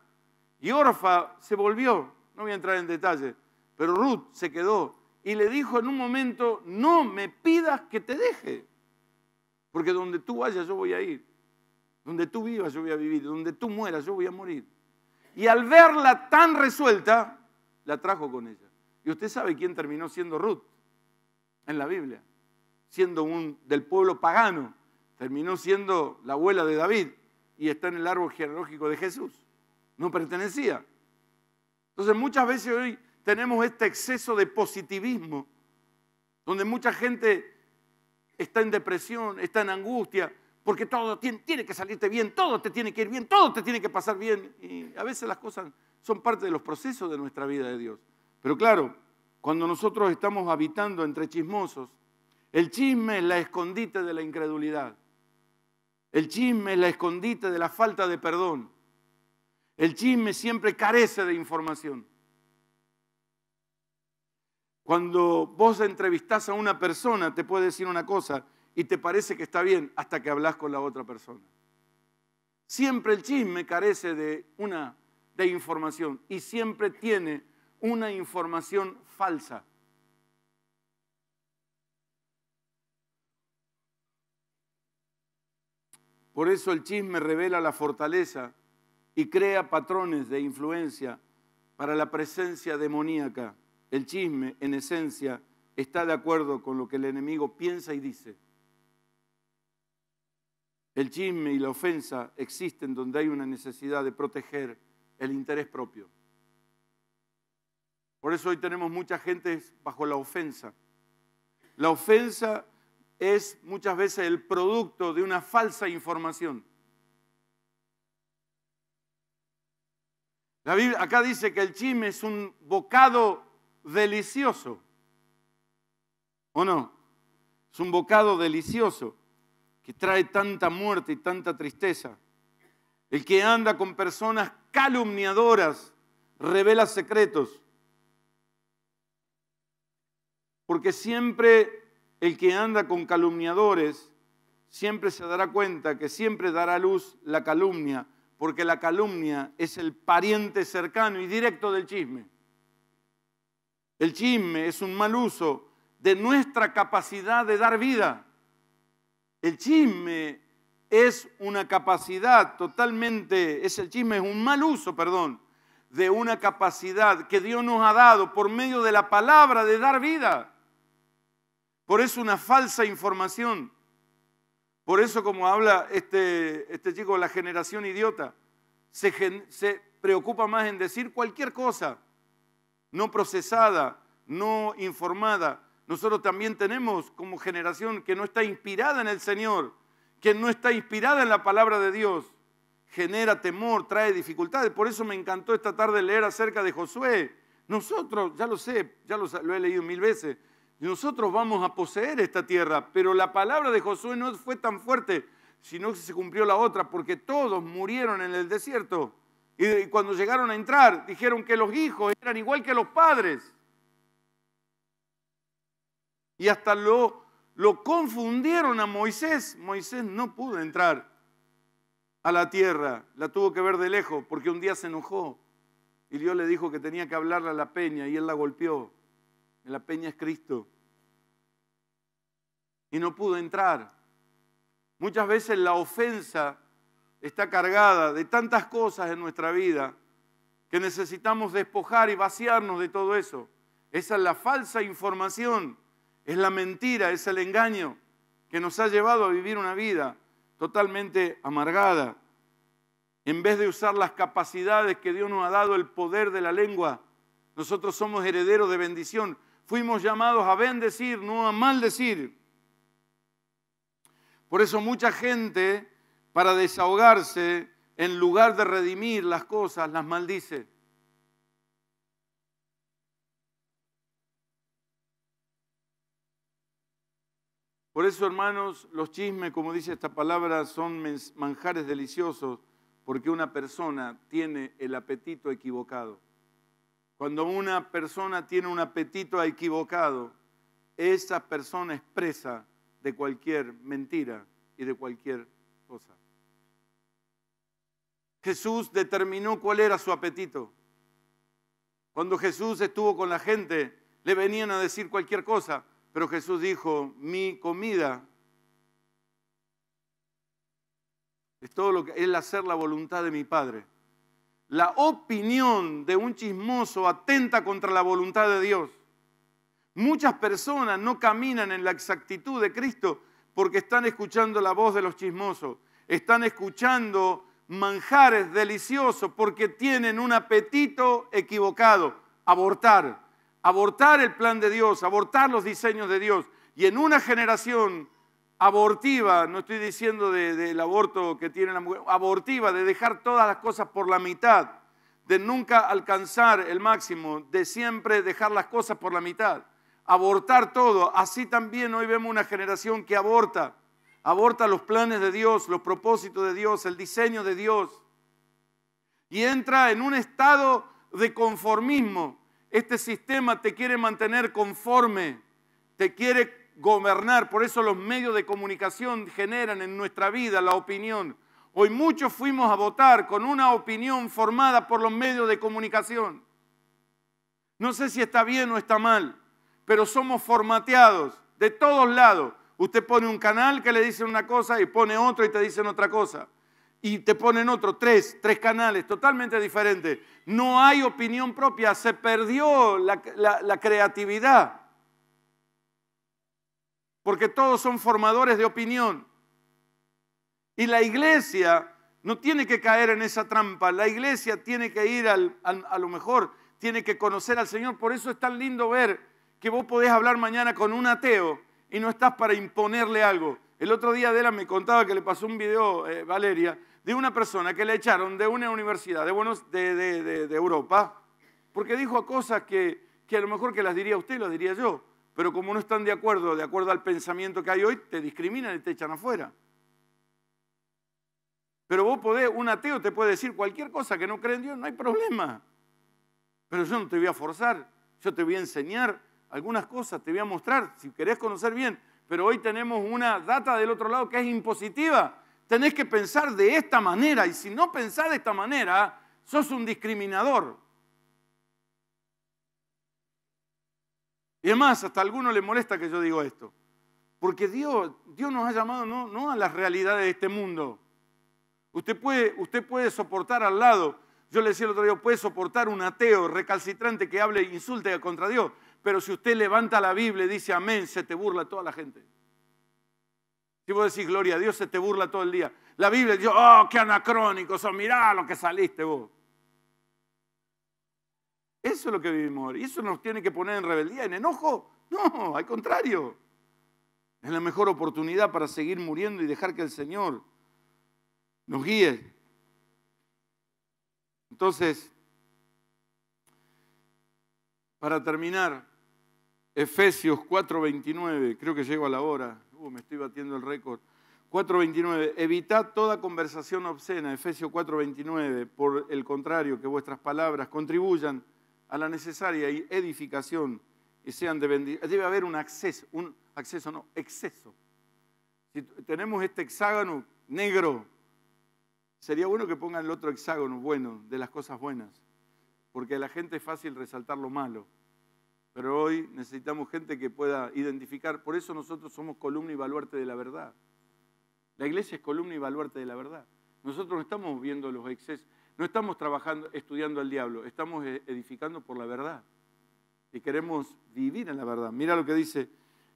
Y Orfa se volvió, no voy a entrar en detalle, pero Ruth se quedó y le dijo en un momento, no me pidas que te deje. Porque donde tú vayas yo voy a ir. Donde tú vivas yo voy a vivir. Donde tú mueras yo voy a morir. Y al verla tan resuelta, la trajo con ella. Y usted sabe quién terminó siendo Ruth en la Biblia. Siendo un del pueblo pagano. Terminó siendo la abuela de David y está en el árbol genealógico de Jesús. No pertenecía. Entonces muchas veces hoy tenemos este exceso de positivismo, donde mucha gente está en depresión, está en angustia, porque todo tiene, que salirte bien, todo te tiene que ir bien, todo te tiene que pasar bien. Y a veces las cosas son parte de los procesos de nuestra vida de Dios. Pero claro, cuando nosotros estamos habitando entre chismosos, el chisme es la escondite de la incredulidad. El chisme es la escondite de la falta de perdón. El chisme siempre carece de información. Cuando vos entrevistás a una persona, te puede decir una cosa y te parece que está bien hasta que hablas con la otra persona. Siempre el chisme carece de una de información y siempre tiene una información falsa. Por eso el chisme revela la fortaleza y crea patrones de influencia para la presencia demoníaca el chisme, en esencia, está de acuerdo con lo que el enemigo piensa y dice. El chisme y la ofensa existen donde hay una necesidad de proteger el interés propio. Por eso hoy tenemos mucha gente bajo la ofensa. La ofensa es muchas veces el producto de una falsa información. La Biblia, acá dice que el chisme es un bocado delicioso. ¿O no? Es un bocado delicioso que trae tanta muerte y tanta tristeza. El que anda con personas calumniadoras revela secretos. Porque siempre el que anda con calumniadores siempre se dará cuenta que siempre dará luz la calumnia, porque la calumnia es el pariente cercano y directo del chisme. El chisme es un mal uso de nuestra capacidad de dar vida. El chisme es una capacidad totalmente, es el chisme, es un mal uso, perdón, de una capacidad que Dios nos ha dado por medio de la palabra de dar vida. Por eso una falsa información. Por eso, como habla este, este chico, la generación idiota, se, se preocupa más en decir cualquier cosa no procesada, no informada. Nosotros también tenemos como generación que no está inspirada en el Señor, que no está inspirada en la palabra de Dios. Genera temor, trae dificultades. Por eso me encantó esta tarde leer acerca de Josué. Nosotros, ya lo sé, ya lo, he leído mil veces, nosotros vamos a poseer esta tierra, pero la palabra de Josué no fue tan fuerte, sino que se cumplió la otra, porque todos murieron en el desierto. Y cuando llegaron a entrar, dijeron que los hijos eran igual que los padres. Y hasta lo, lo confundieron a Moisés. Moisés no pudo entrar a la tierra, la tuvo que ver de lejos, porque un día se enojó. Y Dios le dijo que tenía que hablarle a la peña y él la golpeó. La peña es Cristo. Y no pudo entrar. Muchas veces la ofensa está cargada de tantas cosas en nuestra vida que necesitamos despojar y vaciarnos de todo eso. Esa es la falsa información, es la mentira, es el engaño que nos ha llevado a vivir una vida totalmente amargada. En vez de usar las capacidades que Dios nos ha dado, el poder de la lengua, nosotros somos herederos de bendición. Fuimos llamados a bendecir, no a maldecir. Por eso mucha gente para desahogarse, en lugar de redimir las cosas, las maldice. Por eso, hermanos, los chismes, como dice esta palabra, son manjares deliciosos porque una persona tiene el apetito equivocado. Cuando una persona tiene un apetito equivocado, esa persona es presa de cualquier mentira y de cualquier cosa. Jesús determinó cuál era su apetito. Cuando Jesús estuvo con la gente, le venían a decir cualquier cosa, pero Jesús dijo, mi comida es todo lo que es hacer la voluntad de mi Padre. La opinión de un chismoso atenta contra la voluntad de Dios. Muchas personas no caminan en la exactitud de Cristo porque están escuchando la voz de los chismosos, están escuchando manjares deliciosos porque tienen un apetito equivocado. Abortar, abortar el plan de Dios, abortar los diseños de Dios. Y en una generación abortiva, no estoy diciendo del aborto que tiene la mujer, abortiva, de dejar todas las cosas por la mitad, de nunca alcanzar el máximo, de siempre dejar las cosas por la mitad, abortar todo. Así también hoy vemos una generación que aborta aborta los planes de Dios, los propósitos de Dios, el diseño de Dios. Y entra en un estado de conformismo. Este sistema te quiere mantener conforme, te quiere gobernar. Por eso los medios de comunicación generan en nuestra vida la opinión. Hoy muchos fuimos a votar con una opinión formada por los medios de comunicación. No sé si está bien o está mal, pero somos formateados de todos lados Usted pone un canal que le dicen una cosa y pone otro y te dicen otra cosa. Y te ponen otro, tres, tres canales totalmente diferentes. No hay opinión propia, se perdió la, creatividad. Porque todos son formadores de opinión. Y la iglesia no tiene que caer en esa trampa. La iglesia tiene que ir a lo mejor, tiene que conocer al Señor. Por eso es tan lindo ver que vos podés hablar mañana con un ateo y no estás para imponerle algo. El otro día Adela me contaba que le pasó un video, eh, Valeria, de una persona que le echaron de una universidad de, Buenos, de, Europa, porque dijo cosas que, que a lo mejor que las diría usted, las diría yo, pero como no están de acuerdo, de acuerdo al pensamiento que hay hoy, te discriminan y te echan afuera. Pero vos podés, un ateo te puede decir cualquier cosa que no cree en Dios, no hay problema. Pero yo no te voy a forzar, yo te voy a enseñar algunas cosas, te voy a mostrar, si querés conocer bien, pero hoy tenemos una data del otro lado que es impositiva. Tenés que pensar de esta manera y si no pensás de esta manera, sos un discriminador. Y además, hasta a alguno le molesta que yo digo esto. Porque Dios, Dios nos ha llamado no, no, a las realidades de este mundo. Usted puede, usted puede soportar al lado. Yo le decía el otro día, puede soportar un ateo recalcitrante que hable e insulte contra Dios. Pero si usted levanta la Biblia y dice amén, se te burla toda la gente. Si vos decís gloria a Dios, se te burla todo el día. La Biblia dice, oh, qué anacrónico, son, mirá lo que saliste vos. Eso es lo que vivimos ahora. ¿Y eso nos tiene que poner en rebeldía, en enojo? No, al contrario. Es la mejor oportunidad para seguir muriendo y dejar que el Señor nos guíe. Entonces, para terminar, Efesios 4:29, creo que llego a la hora, uh, me estoy batiendo el récord. 4.29, evitad toda conversación obscena, Efesios 4.29, por el contrario, que vuestras palabras contribuyan a la necesaria edificación y sean de bendición. Debe haber un acceso, un acceso no, exceso. Si tenemos este hexágono negro, sería bueno que pongan el otro hexágono bueno, de las cosas buenas, porque a la gente es fácil resaltar lo malo. Pero hoy necesitamos gente que pueda identificar. Por eso nosotros somos columna y baluarte de la verdad. La iglesia es columna y baluarte de la verdad. Nosotros no estamos viendo los excesos, no estamos trabajando, estudiando al diablo, estamos e-, edificando por la verdad. Y queremos vivir en la verdad. Mira lo que dice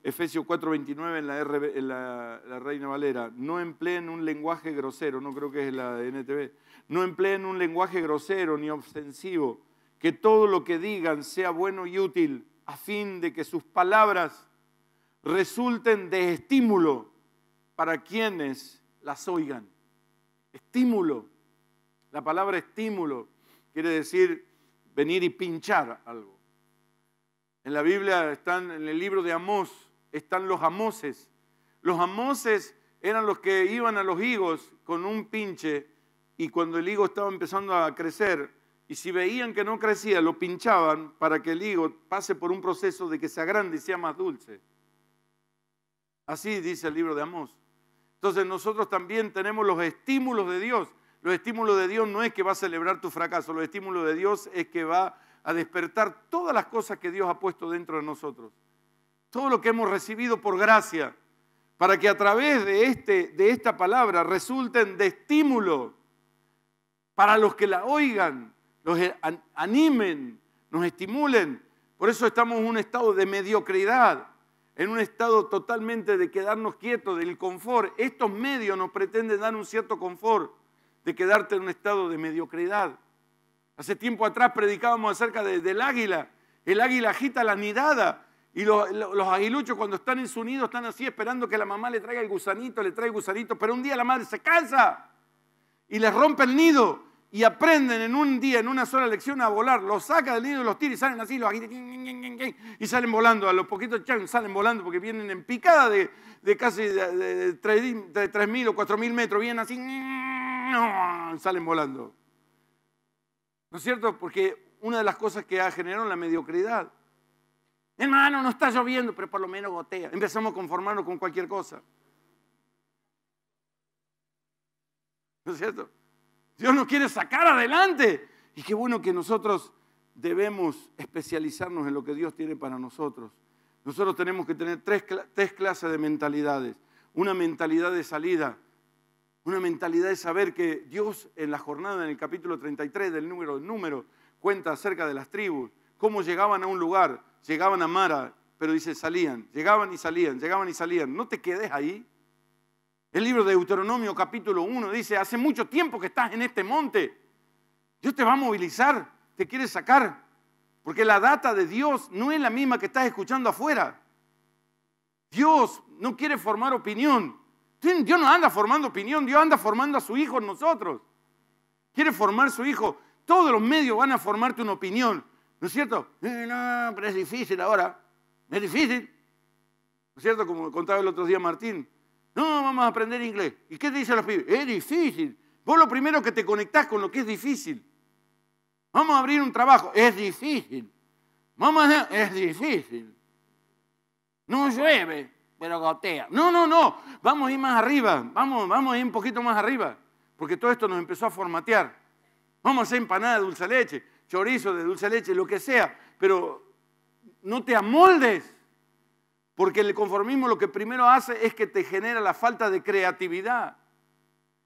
Efesios 4:29 en, la, en la, Reina Valera, no empleen un lenguaje grosero, no creo que es la de NTV, no empleen un lenguaje grosero ni ofensivo, que todo lo que digan sea bueno y útil a fin de que sus palabras resulten de estímulo para quienes las oigan. Estímulo. La palabra estímulo quiere decir venir y pinchar algo. En la Biblia están, en el libro de Amós, están los amoses. Los amoses eran los que iban a los higos con un pinche y cuando el higo estaba empezando a crecer, y si veían que no crecía, lo pinchaban para que el higo pase por un proceso de que se agrande y sea más dulce. Así dice el libro de Amós. Entonces nosotros también tenemos los estímulos de Dios. Los estímulos de Dios no es que va a celebrar tu fracaso, los estímulos de Dios es que va a despertar todas las cosas que Dios ha puesto dentro de nosotros. Todo lo que hemos recibido por gracia, para que a través de, este, de esta palabra resulten de estímulo para los que la oigan, los e- animen, nos estimulen. Por eso estamos en un estado de mediocridad, en un estado totalmente de quedarnos quietos, del confort. Estos medios nos pretenden dar un cierto confort, de quedarte en un estado de mediocridad. Hace tiempo atrás predicábamos acerca del águila. El águila agita la nidada y los, los, aguiluchos cuando están en su nido están así esperando que la mamá le traiga el gusanito, le trae el gusanito, pero un día la madre se cansa y les rompe el nido y aprenden en un día, en una sola lección, a volar. Los saca del nido y los tira y salen así, los y salen volando. A los poquitos salen volando porque vienen en picada de, casi de, 3.000 o 4.000 metros. Vienen así, salen volando. ¿No es cierto? Porque una de las cosas que ha generado la mediocridad. Hermano, no está lloviendo, pero por lo menos gotea. Empezamos a conformarnos con cualquier cosa. ¿No es cierto? Dios nos quiere sacar adelante. Y qué bueno que nosotros debemos especializarnos en lo que Dios tiene para nosotros. Nosotros tenemos que tener tres, clases de mentalidades. Una mentalidad de salida, una mentalidad de saber que Dios en la jornada, en el capítulo 33 del número, de número, cuenta acerca de las tribus, cómo llegaban a un lugar, llegaban a Mara, pero dice salían, llegaban y salían, llegaban y salían. No te quedes ahí, el libro de Deuteronomio capítulo 1 dice, hace mucho tiempo que estás en este monte. Dios te va a movilizar, te quiere sacar. Porque la data de Dios no es la misma que estás escuchando afuera. Dios no quiere formar opinión. Dios no anda formando opinión, Dios anda formando a su hijo en nosotros. Quiere formar su hijo. Todos los medios van a formarte una opinión. ¿No es cierto? Eh, no, pero es difícil ahora. Es difícil. ¿No es cierto? Como contaba el otro día Martín. No, vamos a aprender inglés. ¿Y qué te dicen los pibes? Es difícil. Vos lo primero que te conectás con lo que es difícil. Vamos a abrir un trabajo. Es difícil. Vamos a Es difícil. No llueve, pero gotea. No, no, no. Vamos a ir más arriba. Vamos, vamos a ir un poquito más arriba. Porque todo esto nos empezó a formatear. Vamos a hacer empanada de dulce leche, chorizo de dulce leche, lo que sea. Pero no te amoldes porque el conformismo lo que primero hace es que te genera la falta de creatividad.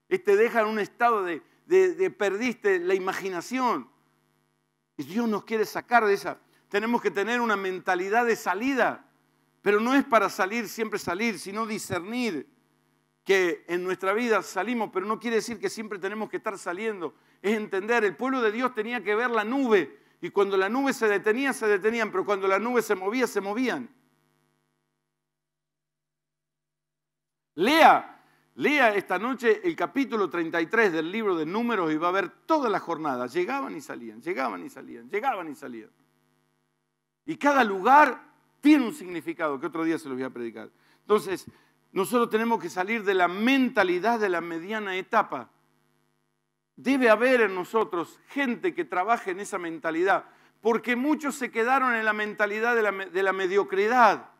te deja en un estado de, perdiste la imaginación. Y Dios nos quiere sacar de esa. Tenemos que tener una mentalidad de salida. Pero no es para salir, siempre salir, sino discernir que en nuestra vida salimos, pero no quiere decir que siempre tenemos que estar saliendo. Es entender, el pueblo de Dios tenía que ver la nube y cuando la nube se detenía, se detenían, pero cuando la nube se movía, se movían. Lea, lea esta noche el capítulo 33 del libro de números y va a ver toda la jornada. Llegaban y salían, llegaban y salían, llegaban y salían. Y cada lugar tiene un significado que otro día se los voy a predicar. Entonces, nosotros tenemos que salir de la mentalidad de la mediana etapa. Debe haber en nosotros gente que trabaje en esa mentalidad, porque muchos se quedaron en la mentalidad de la, de la mediocridad.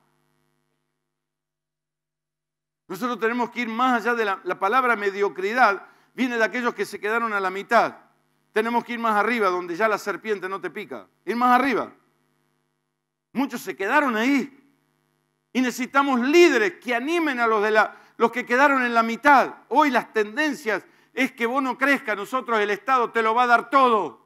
Nosotros tenemos que ir más allá de la, palabra mediocridad, viene de aquellos que se quedaron a la mitad. Tenemos que ir más arriba, donde ya la serpiente no te pica. Ir más arriba. Muchos se quedaron ahí. Y necesitamos líderes que animen a los, de la, los que quedaron en la mitad. Hoy las tendencias es que vos no crezcas, nosotros el Estado te lo va a dar todo.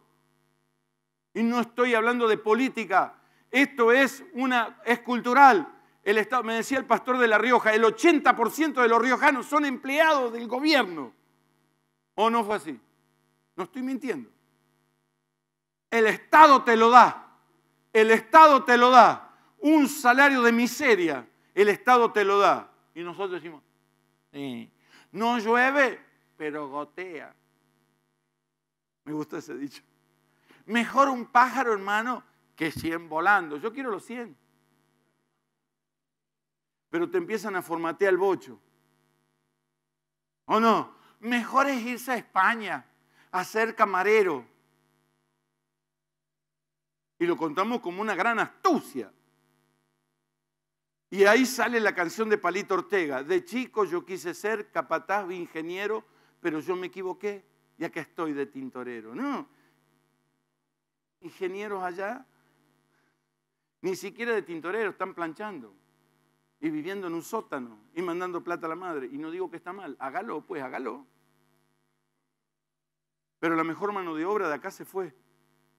Y no estoy hablando de política, esto es, una, es cultural. El Estado, me decía el pastor de La Rioja, el 80% de los riojanos son empleados del gobierno. ¿O no fue así? No estoy mintiendo. El Estado te lo da. El Estado te lo da. Un salario de miseria. El Estado te lo da. Y nosotros decimos, no llueve, pero gotea. Me gusta ese dicho. Mejor un pájaro, hermano, que 100 volando. Yo quiero los 100 pero te empiezan a formatear el bocho. ¿O no? Mejor es irse a España a ser camarero. Y lo contamos como una gran astucia. Y ahí sale la canción de Palito Ortega. De chico yo quise ser capataz, ingeniero, pero yo me equivoqué ya que estoy de tintorero. No. Ingenieros allá, ni siquiera de tintorero, están planchando y viviendo en un sótano y mandando plata a la madre. Y no digo que está mal, hágalo, pues hágalo. Pero la mejor mano de obra de acá se fue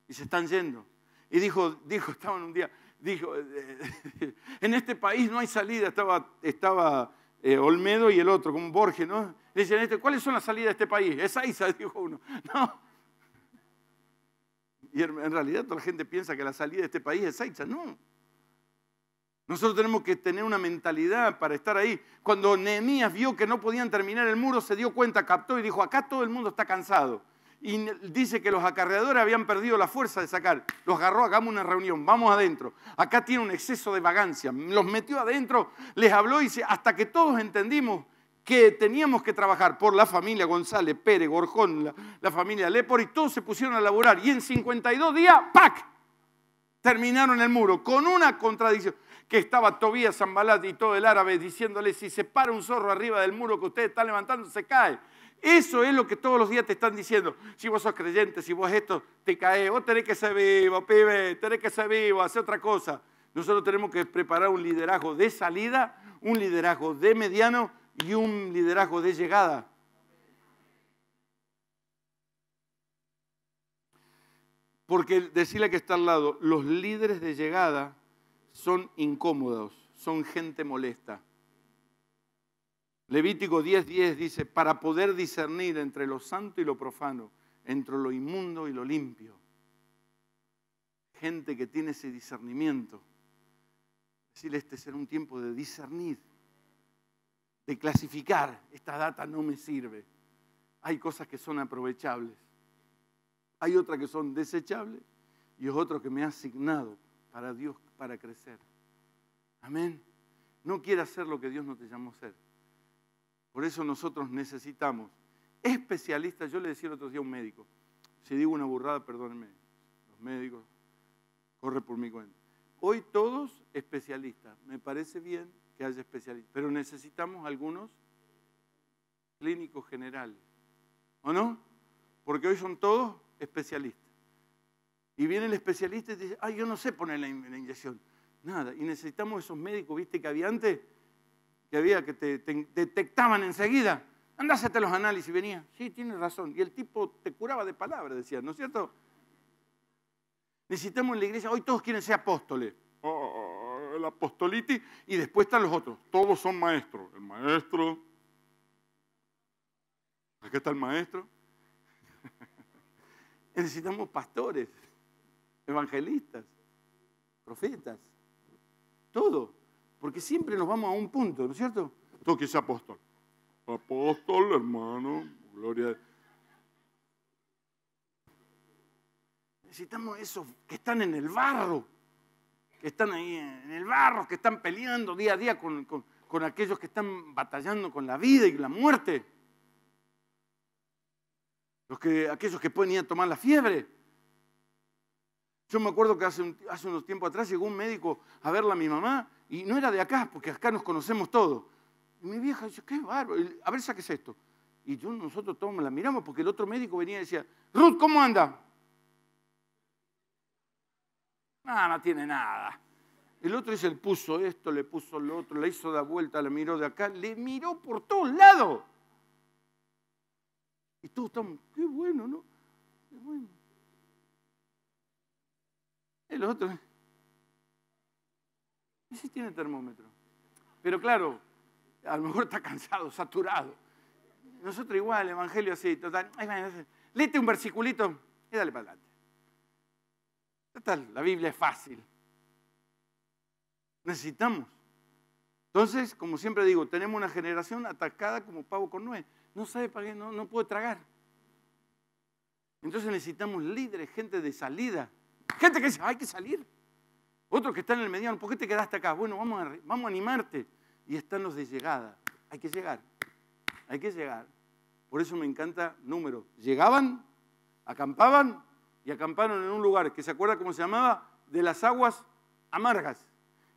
y se están yendo. Y dijo, dijo, estaban un día, dijo, eh, en este país no hay salida, estaba, estaba eh, Olmedo y el otro, como Borges, ¿no? dicen, este, ¿cuáles son las salidas de este país? Es Aiza, dijo uno. No. Y en realidad toda la gente piensa que la salida de este país es Aiza, no. Nosotros tenemos que tener una mentalidad para estar ahí. Cuando Neemías vio que no podían terminar el muro, se dio cuenta, captó y dijo, acá todo el mundo está cansado. Y dice que los acarreadores habían perdido la fuerza de sacar. Los agarró, hagamos una reunión, vamos adentro. Acá tiene un exceso de vagancia. Los metió adentro, les habló y dice, hasta que todos entendimos que teníamos que trabajar por la familia González, Pérez, Gorjón, la, familia Lepor, y todos se pusieron a laborar. Y en 52 días, ¡pac! Terminaron el muro, con una contradicción que estaba Tobías, Zambalat y todo el árabe diciéndole, si se para un zorro arriba del muro que ustedes están levantando, se cae. Eso es lo que todos los días te están diciendo. Si vos sos creyente, si vos esto, te caes. Vos tenés que ser vivo, pibe, tenés que ser vivo, hacer otra cosa. Nosotros tenemos que preparar un liderazgo de salida, un liderazgo de mediano y un liderazgo de llegada. Porque decirle que está al lado, los líderes de llegada son incómodos, son gente molesta. Levítico 10:10 dice, para poder discernir entre lo santo y lo profano, entre lo inmundo y lo limpio. Gente que tiene ese discernimiento. Decirle, este será un tiempo de discernir, de clasificar, esta data no me sirve. Hay cosas que son aprovechables, hay otras que son desechables y es otro que me ha asignado para Dios para crecer. Amén. No quieras hacer lo que Dios no te llamó a ser. Por eso nosotros necesitamos especialistas. Yo le decía el otro día a un médico, si digo una burrada, perdónenme, los médicos, corre por mi cuenta. Hoy todos especialistas. Me parece bien que haya especialistas, pero necesitamos algunos clínicos generales. ¿O no? Porque hoy son todos especialistas. Y viene el especialista y dice, ay, yo no sé poner la, inyección. Nada. Y necesitamos esos médicos, viste, que había antes, que había, que te, detectaban enseguida. Andásete los análisis, venía. Sí, tienes razón. Y el tipo te curaba de palabras, decía, ¿no es cierto? Necesitamos en la iglesia, hoy todos quieren ser apóstoles. Oh, oh, oh, el apostolitis, y después están los otros. Todos son maestros. El maestro. qué está el maestro. Necesitamos pastores evangelistas, profetas, todo. Porque siempre nos vamos a un punto, ¿no es cierto? Todo que es apóstol. Apóstol, hermano, gloria a Necesitamos esos que están en el barro, que están ahí en el barro, que están peleando día a día con, con, aquellos que están batallando con la vida y la muerte. Los que, aquellos que pueden ir a tomar la fiebre. Yo me acuerdo que hace, unos tiempos atrás llegó un médico a verla a mi mamá y no era de acá, porque acá nos conocemos todos. Y mi vieja dice, qué bárbaro, a ver, ¿qué es esto? Y nosotros todos la miramos porque el otro médico venía y decía, Ruth, ¿cómo anda? nada ah, no tiene nada. El otro dice, le puso esto, le puso lo otro, la hizo de vuelta, la miró de acá, le miró por todos lados. Y todos estamos, qué bueno, ¿no? Qué bueno. El otro. Ese tiene termómetro. Pero claro, a lo mejor está cansado, saturado. Nosotros igual, el Evangelio así, total. Lete un versiculito y dale para adelante. Total, la Biblia es fácil. Necesitamos. Entonces, como siempre digo, tenemos una generación atacada como pavo con nuez. No sabe para qué, no puede tragar. Entonces necesitamos líderes, gente de salida, Gente que dice, hay que salir. Otros que están en el mediano, ¿por qué te quedaste acá? Bueno, vamos a, animarte. Y están los de llegada. Hay que llegar. Hay que llegar. Por eso me encanta número. Llegaban, acampaban y acamparon en un lugar que se acuerda cómo se llamaba, de las aguas amargas.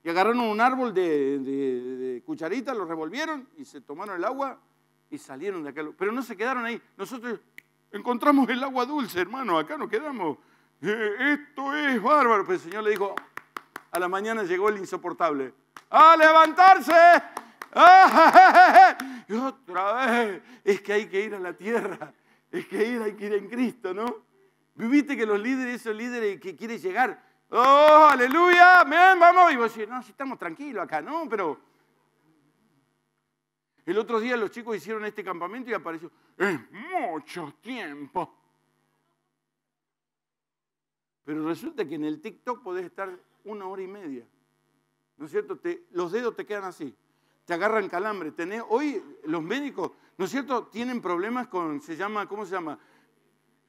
Y agarraron un árbol de, de cucharitas, lo revolvieron y se tomaron el agua y salieron de acá. Pero no se quedaron ahí. Nosotros encontramos el agua dulce, hermano, acá nos quedamos esto es bárbaro. Pero pues el Señor le dijo, a la mañana llegó el insoportable. ¡A levantarse! ¡Ah! Y otra vez, es que hay que ir a la tierra, es que ir, hay que ir en Cristo, ¿no? Viviste que los líderes, esos líderes que quieren llegar, ¡oh, aleluya! ¡Men, ¡Vamos! Y vos decís, no, si estamos tranquilos acá, ¿no? Pero. El otro día los chicos hicieron este campamento y apareció, es mucho tiempo. Pero resulta que en el TikTok podés estar una hora y media. ¿No es cierto? los dedos te quedan así. Te agarran calambre. hoy los médicos, ¿no es cierto? Tienen problemas con, se llama, ¿cómo se llama?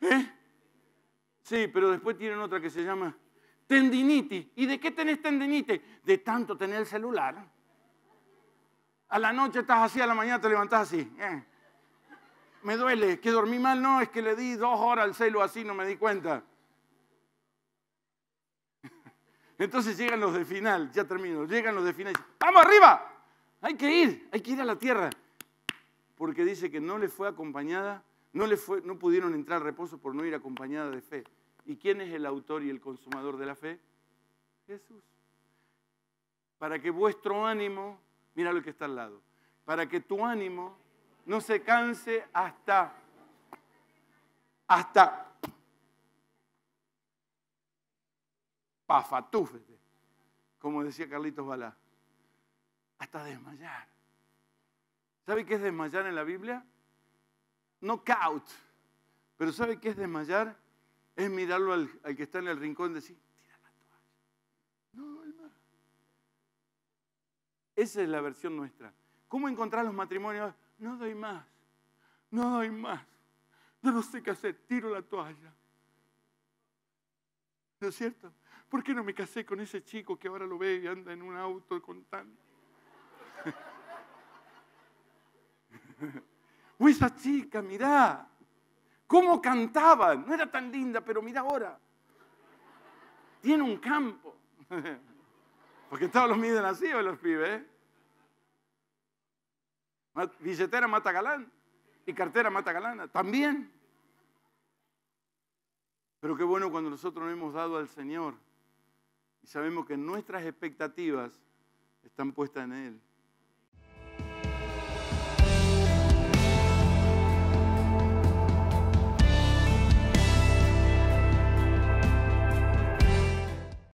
¿Eh? Sí, pero después tienen otra que se llama tendinitis. ¿Y de qué tenés tendinitis? De tanto tener el celular. A la noche estás así, a la mañana te levantás así. ¿eh? Me duele, que dormí mal, no, es que le di dos horas al celo así, no me di cuenta. Entonces llegan los de final, ya termino, llegan los de final y dicen, ¡vamos arriba! Hay que ir, hay que ir a la tierra. Porque dice que no le fue acompañada, no, le fue, no pudieron entrar al reposo por no ir acompañada de fe. ¿Y quién es el autor y el consumador de la fe? Jesús. Para que vuestro ánimo, mira lo que está al lado, para que tu ánimo no se canse hasta, hasta pafatúfete, como decía Carlitos Balá, hasta desmayar. ¿Sabe qué es desmayar en la Biblia? no Knockout. Pero ¿sabe qué es desmayar? Es mirarlo al, que está en el rincón y decir, tira la toalla. No, más Esa es la versión nuestra. ¿Cómo encontrar los matrimonios? No doy más. No doy más. no sé qué hacer. Tiro la toalla. ¿No es cierto? ¿Por qué no me casé con ese chico que ahora lo ve y anda en un auto con tan... o esa chica, mirá, cómo cantaba, no era tan linda, pero mira ahora, tiene un campo. Porque todos los miden así, los pibes. Eh? Billetera mata galán y cartera mata galana, también. Pero qué bueno cuando nosotros nos hemos dado al Señor y sabemos que nuestras expectativas están puestas en Él.